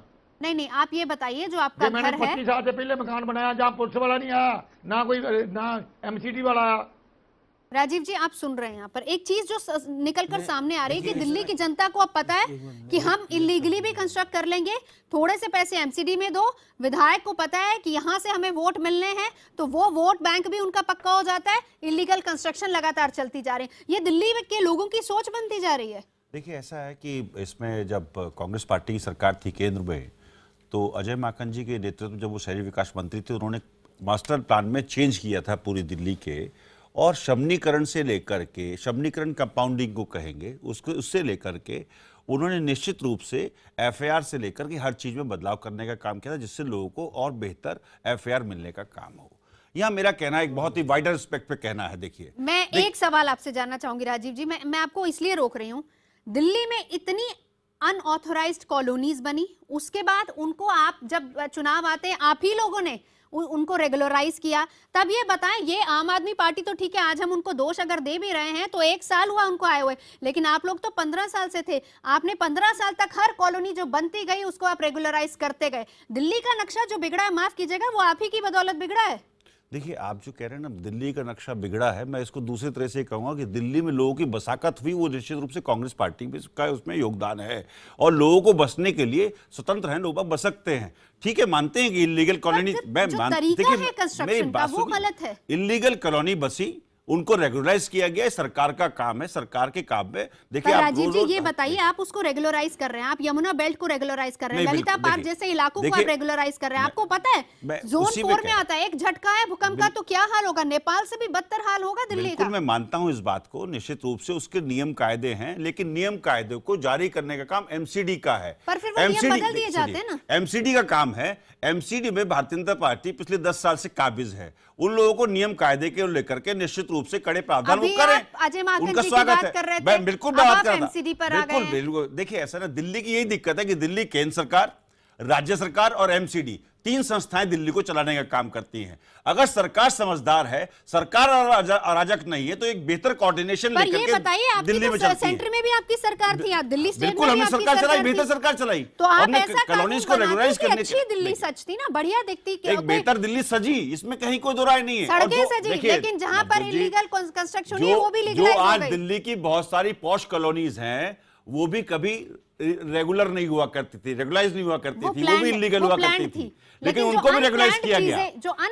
नहीं नहीं आप ये बताइए जो आपका घर है मैंने 25 साल से पहले मकान बनाया जहाँ पुलिस वाला नहीं आया ना कोई ना एमसीडी वाला आया राजीव जी आप सुन रहे हैं यहाँ पर एक चीज जो निकल कर सामने आ रही है कि दिल्ली की जनता को अब पता है कि हम इलीगली भी कंस्ट्रक्ट कर लेंगे थोड़े से पैसे एमसीडी में दो विधायक को पता है कि यहाँ से हमें वोट मिलने हैं तो वो वोट बैंक भी उनका पक्का हो जाता है इलीगल कंस्ट्रक्शन लगातार चलती जा रही है ये दिल्ली के लोगों की सोच बनती जा रही है देखिए ऐसा है कि इसमें जब कांग्रेस पार्टी की सरकार थी केंद्र में तो अजय माकन जी के नेतृत्व जब वो शहरी विकास मंत्री थे उन्होंने मास्टर प्लान में चेंज किया था पूरी दिल्ली के और शमनीकरण से लेकर के शमनीकरण कंपाउंडिंग को कहेंगे उसको उससे लेकर के उन्होंने निश्चित रूप से एफआईआर से लेकर के हर चीज़ में बदलाव करने का काम किया था जिससे लोगों को और बेहतर एफआईआर मिलने का काम हो यहाँ मेरा कहना एक बहुत ही वाइडर रिस्पेक्ट पे कहना है देखिए मैं देख... एक सवाल आपसे जानना चाहूंगी राजीव जी मैं मैं आपको इसलिए रोक रही हूँ दिल्ली में इतनी अनऑथोराइज कॉलोनीज बनी उसके बाद उनको आप जब चुनाव आते आप ही लोगों ने उनको रेगुलराइज किया तब ये बताएं ये आम आदमी पार्टी तो ठीक है आज हम उनको दोष अगर दे भी रहे हैं तो एक साल हुआ उनको आए हुए लेकिन आप लोग तो पंद्रह साल से थे आपने पंद्रह साल तक हर कॉलोनी जो बनती गई उसको आप रेगुलराइज करते गए दिल्ली का नक्शा जो बिगड़ा है माफ कीजिएगा वो आप ही की बदौलत बिगड़ा है देखिए आप जो कह रहे हैं ना दिल्ली का नक्शा बिगड़ा है मैं इसको दूसरी तरह से कहूंगा कि दिल्ली में लोगों की बसाकत हुई वो निश्चित रूप से कांग्रेस पार्टी का उसमें योगदान है और लोगों को बसने के लिए स्वतंत्र हैं लोग बस सकते हैं ठीक है मानते हैं कि इलीगल कॉलोनी मैं मानते मेरी वो गलत है इलीगल कॉलोनी बसी उनको रेगुलराइज किया गया सरकार का काम है सरकार के काम में देखिए आप राजीव जी ये बताइए आप उसको रेगुलराइज कर रहे हैं आप यमुना बेल्ट को रेगुलराइज कर रहे हैं ललिता पार्क जैसे इलाकों को रेगुलराइज कर रहे हैं आपको पता है जोन फोर में आता है एक झटका है भूकंप का तो क्या हाल होगा नेपाल से भी बदतर हाल होगा दिल्ली का मैं मानता हूँ इस बात को निश्चित रूप से उसके नियम कायदे हैं लेकिन नियम कायदे को जारी करने का काम एमसीडी का है पर बदल दिए जाते हैं ना एमसीडी का काम है एमसीडी में भारतीय जनता पार्टी पिछले दस साल से काबिज है उन लोगों को नियम कायदे के लेकर के निश्चित रूप से कड़े प्रावधान वो करें उनका स्वागत है बिल्कुल बात कर बिल्कुल बिल्कुल देखिए ऐसा ना दिल्ली की यही दिक्कत है कि दिल्ली केंद्र सरकार राज्य सरकार और एमसीडी तीन संस्थाएं दिल्ली को चलाने का काम करती हैं अगर सरकार समझदार है सरकार अराजक नहीं है तो एक बेहतर कोऑर्डिनेशन लेकर के दिल्ली तो में चलती सेंटर में भी आपकी सरकार थी आप दिल्ली स्टेट बिल्कुल हमने सरकार चलाई बेहतर सरकार चलाई तो आप कॉलोनीज को रेगुलराइज करने की दिल्ली सच थी ना बढ़िया दिखती एक बेहतर दिल्ली सजी इसमें कहीं कोई दो राय नहीं है लेकिन जहाँ पर इलीगल कंस्ट्रक्शन वो भी जो आज दिल्ली की बहुत सारी पॉश कॉलोनीज है वो भी कभी रेगुलर नहीं हुआ करती थी रेगुलाइज नहीं हुआ करती थी वो भी इलीगल हुआ करती थी, थी। लेकिन उनको भी रेगुलाइज किया गया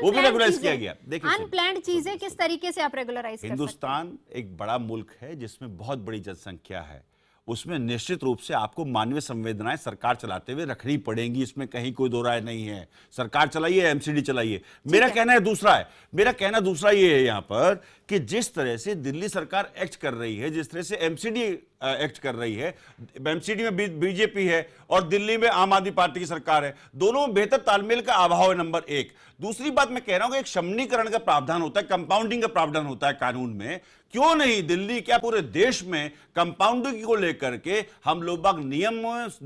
वो भी रेगुलाइज किया गया देखिए अनप्लान चीजें किस तरीके से आप रेगुलराइज हिंदुस्तान एक बड़ा मुल्क है जिसमें बहुत बड़ी जनसंख्या है उसमें निश्चित रूप से आपको मानवीय संवेदनाएं सरकार चलाते हुए रखनी पड़ेंगी इसमें कहीं कोई दो राय नहीं है सरकार चलाइए एमसीडी चलाइए मेरा कहना है दूसरा है मेरा कहना दूसरा ये है यहां पर कि जिस तरह से दिल्ली सरकार एक्ट कर रही है जिस तरह से एमसीडी एक्ट कर रही है एमसीडी में बीजेपी है और दिल्ली में आम आदमी पार्टी की सरकार है दोनों में बेहतर तालमेल का अभाव है नंबर एक दूसरी बात मैं कह रहा हूं कि एक शमनीकरण का प्रावधान होता है कंपाउंडिंग का प्रावधान होता है कानून में क्यों नहीं दिल्ली क्या पूरे देश में कंपाउंडिंग को लेकर के हम लोग बाग नियम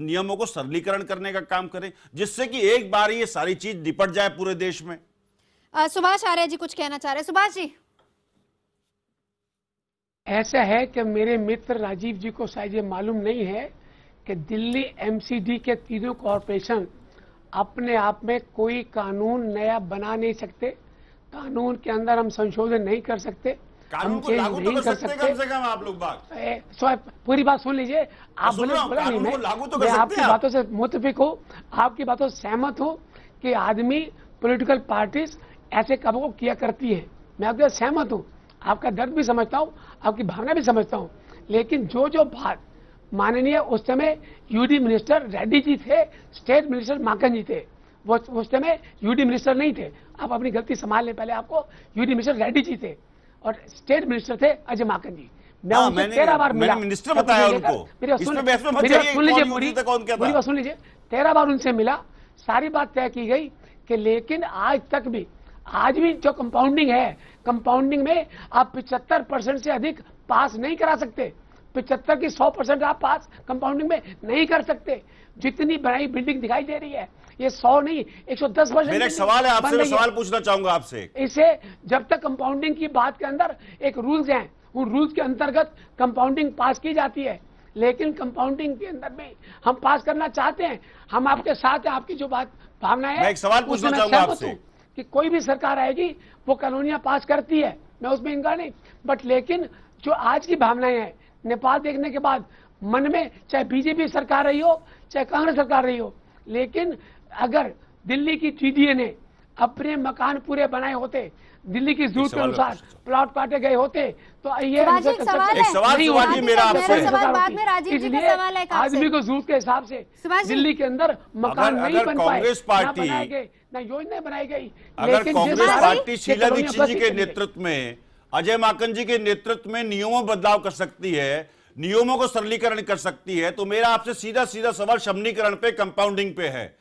नियमों को सरलीकरण करने का काम करें जिससे कि एक बार ये सारी चीज निपट जाए पूरे देश में सुभाष आर्य जी कुछ कहना चाह रहे सुभाष जी ऐसा है कि मेरे मित्र राजीव जी को शायद ये मालूम नहीं है कि दिल्ली एमसीडी के तीनों कॉरपोरेशन अपने आप में कोई कानून नया बना नहीं सकते कानून के अंदर हम संशोधन नहीं कर सकते कानून को लागू तो कर सकते कम से कम आप लोग बाग पूरी बात सुन लीजिए आप बोले बोला नहीं मैं लागू तो कर सकते आपकी बातों से मुतफिक हूँ आपकी बातों से सहमत हूँ कि आदमी पॉलिटिकल पार्टीज ऐसे कामों को किया करती है मैं आपके सहमत हूँ आपका दर्द भी समझता हूँ आपकी भावना भी समझता हूँ लेकिन जो जो बात माननीय उस समय यूडी मिनिस्टर रेड्डी जी थे स्टेट मिनिस्टर माकन जी थे वो उस समय यूडी मिनिस्टर नहीं थे आप अपनी गलती संभाल लें पहले आपको यूडी मिनिस्टर रेड्डी जी थे और स्टेट मिनिस्टर थे अजय माकन जी मैं हाँ, उनसे तेरह बार मिला मिनिस्टर बताया उनको सुन लीजिए पूरी सुन लीजिए तेरह बार उनसे मिला सारी बात तय की गई कि लेकिन आज तक भी आज भी जो कंपाउंडिंग है कंपाउंडिंग में आप पिछहत्तर परसेंट से अधिक पास नहीं करा सकते पिछहत्तर की सौ परसेंट आप पास कंपाउंडिंग में नहीं कर सकते जितनी बड़ी बिल्डिंग दिखाई दे रही है ये सौ नहीं एक सौ दस वर्ष मेरा सवाल है आपसे सवाल पूछना चाहूंगा आपसे इसे जब तक कंपाउंडिंग की बात के अंदर एक रूल्स हैं उन रूल्स के अंतर्गत कंपाउंडिंग पास की जाती है लेकिन कंपाउंडिंग के अंदर भी हम पास करना चाहते हैं हम आपके साथ हैं आपकी जो बात भावना है मैं एक सवाल पूछना चाहूंगा आपसे कि कोई भी सरकार आएगी वो कॉलोनिया पास करती है मैं उसमें इनका नहीं बट लेकिन जो आज की भावनाएं हैं नेपाल देखने के बाद मन में चाहे बीजेपी सरकार रही हो चाहे कांग्रेस सरकार रही हो लेकिन अगर दिल्ली की टीडीए ने अपने मकान पूरे बनाए होते दिल्ली की जरूरत के अनुसार प्लॉट काटे गए होते तो ये इसलिए आदमी को जरूरत के हिसाब से दिल्ली के अंदर मकान नहीं बन पाए पार्टी न बनाई गई लेकिन कांग्रेस पार्टी शीला दीक्षित जी के नेतृत्व में अजय माकन जी के नेतृत्व में नियमों बदलाव कर सकती है नियमों को सरलीकरण कर सकती है तो मेरा आपसे सीधा सीधा सवाल शमनीकरण पे कंपाउंडिंग पे है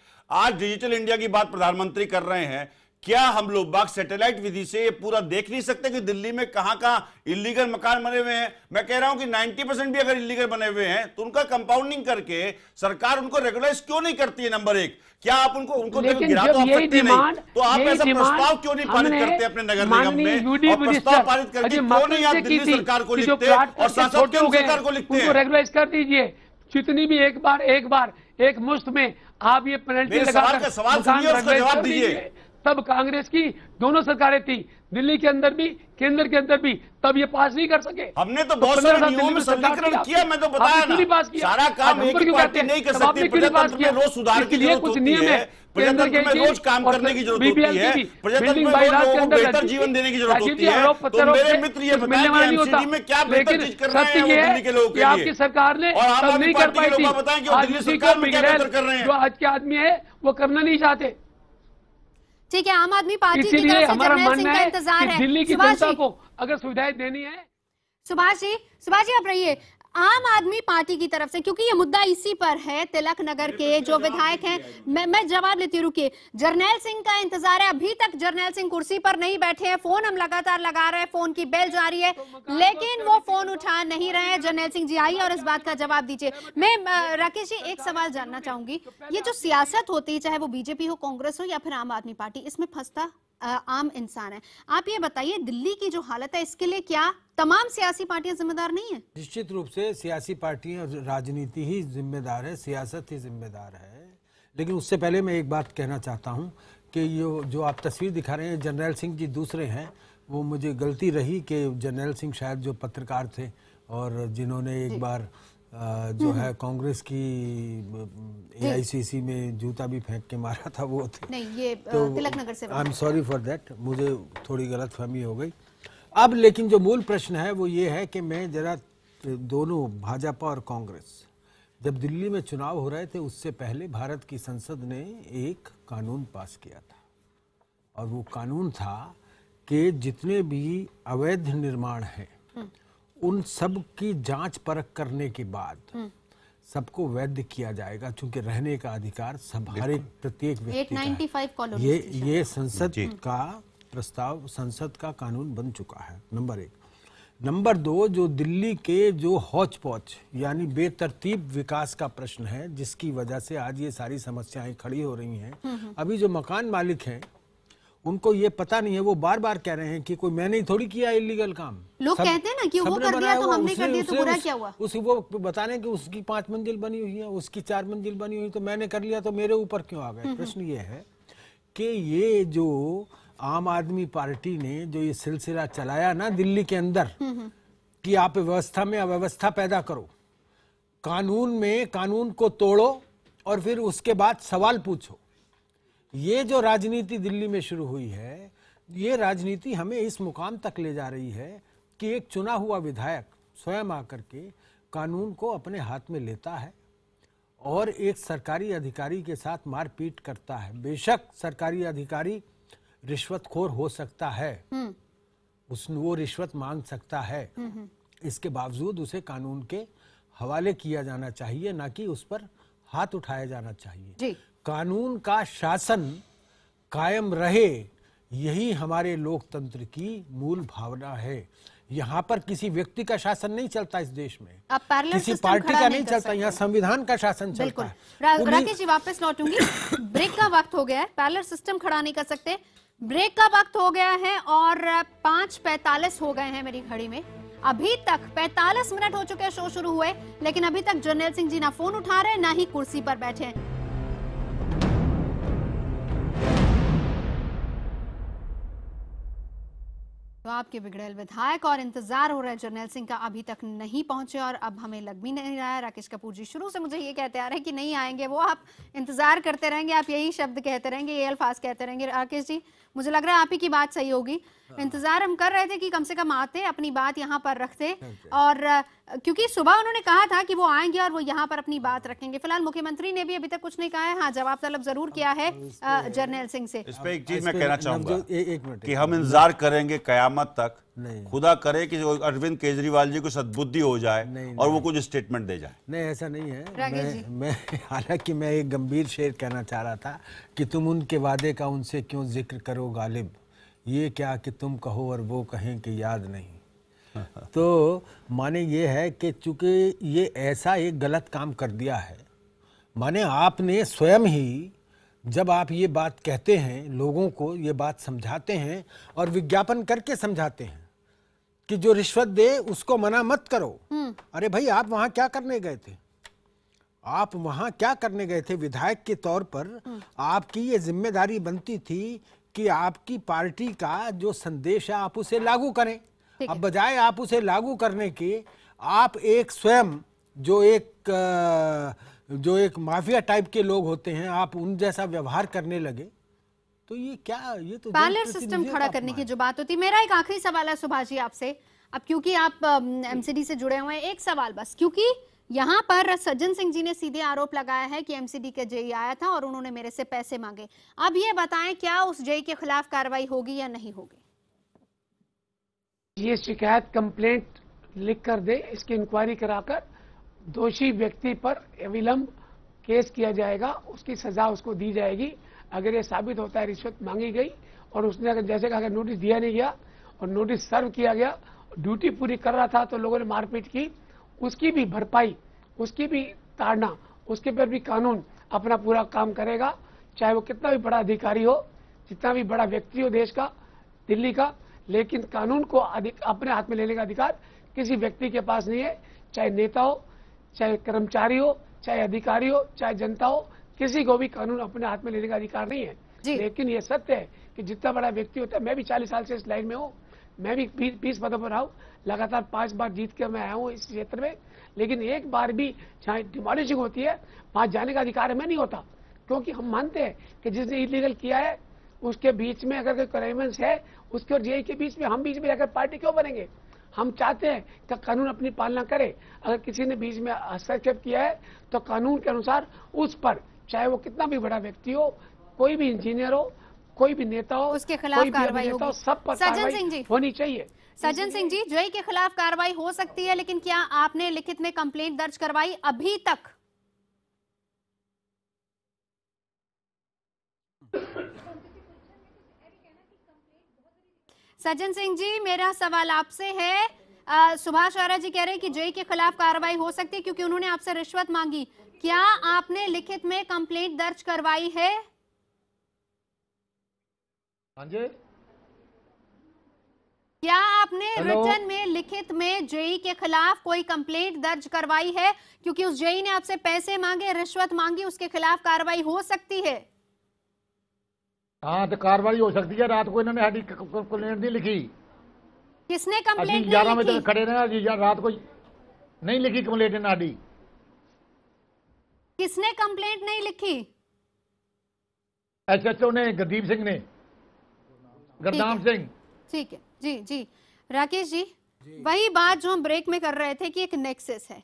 आज डिजिटल इंडिया की बात प्रधानमंत्री कर रहे हैं क्या हम लोग बाग सैटेलाइट विधि से ये पूरा देख नहीं सकते कि दिल्ली में कहां कहां इलीगल मकान बने हुए हैं मैं कह रहा हूं कि 90 परसेंट भी अगर इलीगल बने हुए हैं तो उनका कंपाउंडिंग करके सरकार उनको रेगुलाइज क्यों नहीं करती है नंबर एक क्या आप उनको उनको गिरा तो आप सकते नहीं तो आप ऐसा प्रस्ताव क्यों नहीं पारित करते अपने नगर निगम में प्रस्ताव पारित करके क्यों नहीं आप दिल्ली सरकार को लिखते और सरकार को लिखते हैं रेगुलाइज कर दीजिए जितनी भी एक बार एक बार एक मुफ्त में आप ये पेनल्टी लगा सवाल सुनिए उसका जवाब दीजिए तब कांग्रेस की दोनों सरकारें थी दिल्ली के अंदर भी केंद्र के अंदर भी तब ये पास नहीं कर सके हमने तो, तो बहुत सारे नियमों में सरलीकरण किया मैं तो बताया ना पास किया सारा काम एक ही पार्टी नहीं कर सकती प्रजातंत्र में रोज सुधार की लिए कुछ नियम है प्रजातंत्र में रोज काम करने की जरूरत होती है प्रजातंत्र में लोगों को बेहतर जीवन देने की जरूरत होती है तो मेरे मित्र ये बताएं कि एमसीडी में क्या बेहतर चीज कर रहे हैं वो दिल्ली के लोगों के लिए आपकी सरकार ने और आम आदमी पार्टी के लोग बताएं कि वो दिल्ली सरकार में क्या बेहतर कर रहे हैं जो आज के आदमी है वो करना नहीं चाहते ठीक है आम आदमी पार्टी की तरफ से जनरल सिंह का इंतजार है दिल्ली की जनता को अगर सुविधाएं देनी है सुभाष जी सुभाष जी आप रहिए आम आदमी पार्टी की तरफ से क्योंकि ये मुद्दा इसी पर है तिलक नगर के जो विधायक हैं मैं मैं जवाब लेती हूँ रुकी जर्नैल सिंह का इंतजार है अभी तक जर्नैल सिंह कुर्सी पर नहीं बैठे हैं फोन हम लगातार लगा रहे हैं फोन की बेल जा रही है तो लेकिन वो फोन उठा नहीं रहे हैं जर्नैल सिंह जी आइए और इस बात का जवाब दीजिए मैं राकेश जी एक सवाल जानना चाहूंगी ये जो सियासत होती है चाहे वो बीजेपी हो कांग्रेस हो या फिर आम आदमी पार्टी इसमें फंसता आम इंसान है आप ये बताइए दिल्ली की जो हालत है इसके लिए क्या तमाम सियासी पार्टियां जिम्मेदार नहीं है निश्चित रूप से सियासी पार्टियां और राजनीति ही जिम्मेदार है सियासत ही जिम्मेदार है लेकिन उससे पहले मैं एक बात कहना चाहता हूँ कि ये जो आप तस्वीर दिखा रहे हैं जनरल सिंह जी दूसरे हैं वो मुझे गलती रही कि जनरल सिंह शायद जो पत्रकार थे और जिन्होंने एक बार जो हम्म। है कांग्रेस की एआईसीसी में जूता भी फेंक के मारा था वो थे नहीं ये तो, तिलक नगर से I am sorry for that मुझे थोड़ी गलतफहमी हो गई अब लेकिन जो मूल प्रश्न है वो ये है कि मैं जरा दोनों भाजपा और कांग्रेस जब दिल्ली में चुनाव हो रहे थे उससे पहले भारत की संसद ने एक कानून पास किया था और वो कानून था कि जितने भी अवैध निर्माण हैं हम्म। उन सब की जांच परख करने के बाद हम्म। सबको वैध किया जाएगा क्योंकि रहने का अधिकार सब हर एक प्रत्येक व्यक्ति का ये ये संसद का प्रस्ताव संसद का कानून बन चुका है नंबर एक नंबर दो जो दिल्ली के जो हौच पौच यानी बेतरतीब विकास का प्रश्न है जिसकी वजह से आज ये सारी समस्याएं खड़ी हो रही हैं हम्म, हम्म। अभी जो मकान मालिक हैं उनको ये पता नहीं है वो बार बार कह रहे हैं कि कोई मैंने ही थोड़ी किया इलीगल काम लोग सब, कहते हैं ना कि वो तो कर दिया तो हमने कर दिया तो बुरा क्या हुआ उस वो बता रहे हैं कि उसकी पांच मंजिल बनी हुई है उसकी चार मंजिल बनी हुई तो मैंने कर लिया तो मेरे ऊपर क्यों आ गए हम्म, प्रश्न ये है कि ये जो आम आदमी पार्टी ने जो ये सिलसिला चलाया ना दिल्ली के अंदर कि आप व्यवस्था में अव्यवस्था पैदा करो कानून में कानून को तोड़ो और फिर उसके बाद सवाल पूछो ये जो राजनीति दिल्ली में शुरू हुई है ये राजनीति हमें इस मुकाम तक ले जा रही है कि एक चुना हुआ विधायक स्वयं आकर के कानून को अपने हाथ में लेता है और एक सरकारी अधिकारी के साथ मारपीट करता है बेशक सरकारी अधिकारी रिश्वतखोर हो सकता है हम्म। उसने वो रिश्वत मांग सकता है इसके बावजूद उसे कानून के हवाले किया जाना चाहिए ना कि उस पर हाथ उठाया जाना चाहिए कानून का शासन कायम रहे यही हमारे लोकतंत्र की मूल भावना है यहाँ पर किसी व्यक्ति का शासन नहीं चलता इस देश में किसी पार्टी का नहीं चलता यहाँ संविधान का शासन चलता है राकेश जी वापस लौटूंगी ब्रेक का वक्त हो गया है पैरलर सिस्टम खड़ा नहीं कर सकते ब्रेक का वक्त हो गया है और पांच पैतालीस हो गए हैं मेरी घड़ी में अभी तक 45 मिनट हो चुके हैं शो शुरू हुए लेकिन अभी तक जर्नैल सिंह जी ना फोन उठा रहे ना ही कुर्सी पर बैठे हैं तो आपके बिगड़ेल विधायक और इंतजार हो रहा है जर्नैल सिंह का अभी तक नहीं पहुंचे और अब हमें लग भी नहीं रहा है राकेश कपूर जी शुरू से मुझे ये कहते आ रहे हैं कि नहीं आएंगे वो आप इंतजार करते रहेंगे आप यही शब्द कहते रहेंगे ये अल्फाज कहते रहेंगे राकेश जी मुझे लग रहा है आप ही की बात सही होगी हाँ। इंतजार हम कर रहे थे कि कम से कम आते अपनी बात यहाँ पर रखते हाँ और क्योंकि सुबह उन्होंने कहा था कि वो आएंगे और वो यहाँ पर अपनी बात रखेंगे फिलहाल मुख्यमंत्री ने भी अभी तक कुछ नहीं कहा है हाँ जवाब तलब जरूर किया है जर्नल सिंह से इस पे एक चीज मैं कहना चाहूंगा कि हम इंतजार करेंगे कयामत तक नहीं खुदा करे कि अरविंद केजरीवाल जी को सद्बुद्धि हो जाए नहीं, नहीं, और वो कुछ स्टेटमेंट दे जाए नहीं ऐसा नहीं है मैं, मैं हालांकि मैं एक गंभीर शेर कहना चाह रहा था कि तुम उनके वादे का उनसे क्यों जिक्र करो गालिब ये क्या कि तुम कहो और वो कहें कि याद नहीं तो माने ये है कि चूंकि ये ऐसा एक गलत काम कर दिया है माने आपने स्वयं ही जब आप ये बात कहते हैं लोगों को ये बात समझाते हैं और विज्ञापन करके समझाते हैं कि जो रिश्वत दे उसको मना मत करो हम्म। अरे भाई आप वहां क्या करने गए थे आप वहां क्या करने गए थे विधायक के तौर पर हम्म। आपकी ये जिम्मेदारी बनती थी कि आपकी पार्टी का जो संदेश है आप उसे लागू करें अब बजाय आप उसे लागू करने के आप एक स्वयं जो एक जो एक माफिया टाइप के लोग होते हैं आप उन जैसा व्यवहार करने लगे तो ये क्या ये तो पैलर सिस्टम खड़ा करने की जो बात होती मेरा एक आखिरी सवाल है सुभाष जी आपसे अब क्योंकि आप एमसीडी से जुड़े हुए हैं एक सवाल बस क्योंकि यहाँ पर सज्जन सिंह जी ने सीधे आरोप लगाया है कि एमसीडी के जेई आया था और उन्होंने मेरे से पैसे मांगे अब ये बताएं क्या उस जेई के खिलाफ कार्रवाई होगी या नहीं होगी ये शिकायत कंप्लेंट लिख कर दे इसकी इंक्वायरी कराकर दोषी व्यक्ति पर अविलंब केस किया जाएगा उसकी सजा उसको दी जाएगी अगर ये साबित होता है रिश्वत मांगी गई और उसने अगर जैसे कहा नोटिस दिया नहीं गया और नोटिस सर्व किया गया ड्यूटी पूरी कर रहा था तो लोगों ने मारपीट की उसकी भी भरपाई उसकी भी ताड़ना उसके पर भी कानून अपना पूरा काम करेगा चाहे वो कितना भी बड़ा अधिकारी हो जितना भी बड़ा व्यक्ति हो देश का दिल्ली का लेकिन कानून को अपने हाथ में लेने का अधिकार किसी व्यक्ति के पास नहीं है चाहे नेता हो चाहे कर्मचारी हो चाहे अधिकारी हो चाहे जनता हो किसी को भी कानून अपने हाथ में लेने का अधिकार नहीं है लेकिन यह सत्य है कि जितना बड़ा व्यक्ति होता है मैं भी चालीस साल से इस लाइन में हूँ मैं भी बीस बीस पदों पर हूँ लगातार पांच बार जीत के मैं आया हूँ इस क्षेत्र में लेकिन एक बार भी जहाँ डिमोलिशिंग होती है वहाँ जाने का अधिकार हमें नहीं होता क्योंकि हम मानते हैं कि जिसने इलीगल किया है उसके बीच में अगर कोई क्राइमेंस है उसके और जेई के बीच में हम बीच में जाकर पार्टी क्यों बनेंगे हम चाहते हैं कि कानून अपनी पालना करे अगर किसी ने बीच में हस्तक्षेप किया है तो कानून के अनुसार उस पर चाहे वो कितना भी बड़ा व्यक्ति हो कोई भी इंजीनियर हो कोई भी नेता हो उसके खिलाफ कार्रवाई हो सब पर सिंह जी होनी चाहिए सज्जन सिंह जी जय के खिलाफ कार्रवाई हो सकती है लेकिन क्या आपने लिखित में कंप्लेंट दर्ज करवाई अभी तक सज्जन सिंह जी मेरा सवाल आपसे है सुभाष वारा जी कह रहे हैं कि जय के खिलाफ कार्रवाई हो सकती है क्योंकि उन्होंने आपसे रिश्वत मांगी क्या आपने लिखित में कंप्लेंट दर्ज करवाई है हाँ जी क्या आपने रिटर्न में लिखित में जेई के खिलाफ कोई कंप्लेंट दर्ज करवाई है क्योंकि उस जेई ने आपसे पैसे मांगे रिश्वत मांगी उसके खिलाफ कार्रवाई हो सकती है हाँ तो कार्रवाई हो सकती है रात को इन्होंने हमारी कंप्लेंट नहीं लिखी किसने कंप्लेंट ग्यारह बजे खड़े रहे रात को नहीं लिखी कंप्लेंट इन्होंने किसने कंप्लेंट नहीं लिखी एसएचओ ने गदीप सिंह ने गुरनाम सिंह ठीक है जी जी राकेश जी, जी वही बात जो हम ब्रेक में कर रहे थे कि एक नेक्सेस है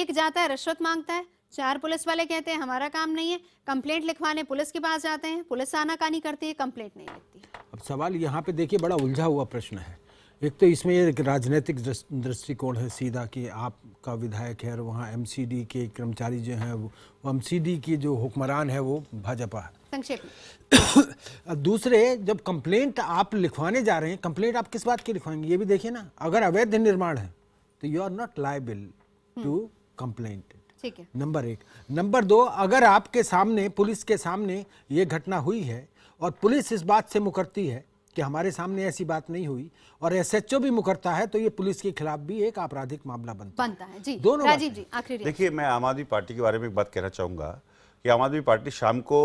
एक जाता है रिश्वत मांगता है चार पुलिस वाले कहते हैं हमारा काम नहीं है कंप्लेंट लिखवाने पुलिस के पास जाते हैं पुलिस आना कानी करती है कंप्लेंट नहीं लिखती अब सवाल यहाँ पे देखिए बड़ा उलझा हुआ प्रश्न है एक तो इसमें एक राजनीतिक दृष्टिकोण है सीधा कि आपका विधायक है और वहाँ एम के कर्मचारी जो हैं वो एम की जो हुक्मरान है वो भाजपा है दूसरे जब कंप्लेंट आप लिखवाने जा रहे हैं कंप्लेंट आप किस बात की लिखवाएंगे ये भी देखिए ना अगर अवैध निर्माण है तो you are not liable to complaint ठीक है नंबर एक नंबर दो अगर आपके सामने पुलिस के सामने ये घटना हुई है और पुलिस इस बात से मुकरती है कि हमारे सामने ऐसी बात नहीं हुई और एसएचओ भी मुकरता है तो ये पुलिस के खिलाफ भी एक आपराधिक मामला बनता, बनता है जी दोनों राजीव जी आखिरी देखिए मैं आम आदमी पार्टी के बारे में एक बात कहना चाहूंगा कि आम आदमी पार्टी शाम को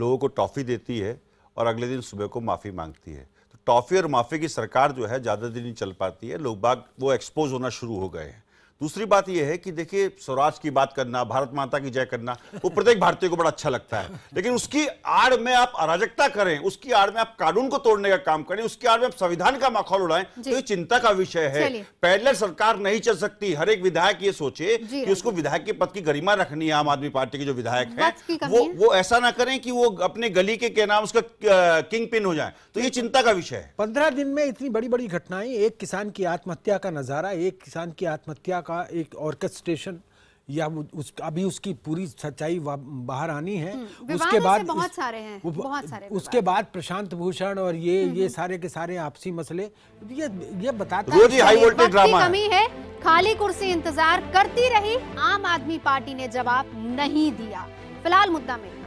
लोगों को टॉफ़ी देती है और अगले दिन सुबह को माफ़ी मांगती है तो टॉफ़ी और माफ़ी की सरकार जो है ज़्यादा दिन नहीं चल पाती है लोग बाग वो एक्सपोज होना शुरू हो गए हैं दूसरी बात यह है कि देखिए स्वराज की बात करना भारत माता की जय करना वो प्रत्येक भारतीय को बड़ा अच्छा लगता है लेकिन उसकी आड़ में आप अराजकता करें उसकी आड़ में आप कानून को तोड़ने का काम करें उसकी आड़ में आप संविधान का माखौल उड़ाएं तो ये चिंता का विषय है पहले सरकार नहीं चल सकती हर एक विधायक ये सोचे कि उसको हाँ। विधायक के पद की गरिमा रखनी है आम आदमी पार्टी के जो विधायक है वो वो ऐसा ना करें कि वो अपने गली के क्या नाम उसका किंग पिन हो जाए तो ये चिंता का विषय है पंद्रह दिन में इतनी बड़ी बड़ी घटनाएं एक किसान की आत्महत्या का नजारा एक किसान की आत्महत्या का का एक ऑर्केस्ट्रेशन या उस अभी उसकी पूरी सच्चाई बाहर आनी है हम्म, उसके बाद बहुत सारे हैं बहुत सारे उसके बाद प्रशांत भूषण और ये हम्म, ये हम्म। सारे के सारे आपसी मसले ये ये बताते हैं ड्रामा कमी है खाली कुर्सी इंतजार करती रही आम आदमी पार्टी ने जवाब नहीं दिया फिलहाल मुद्दा में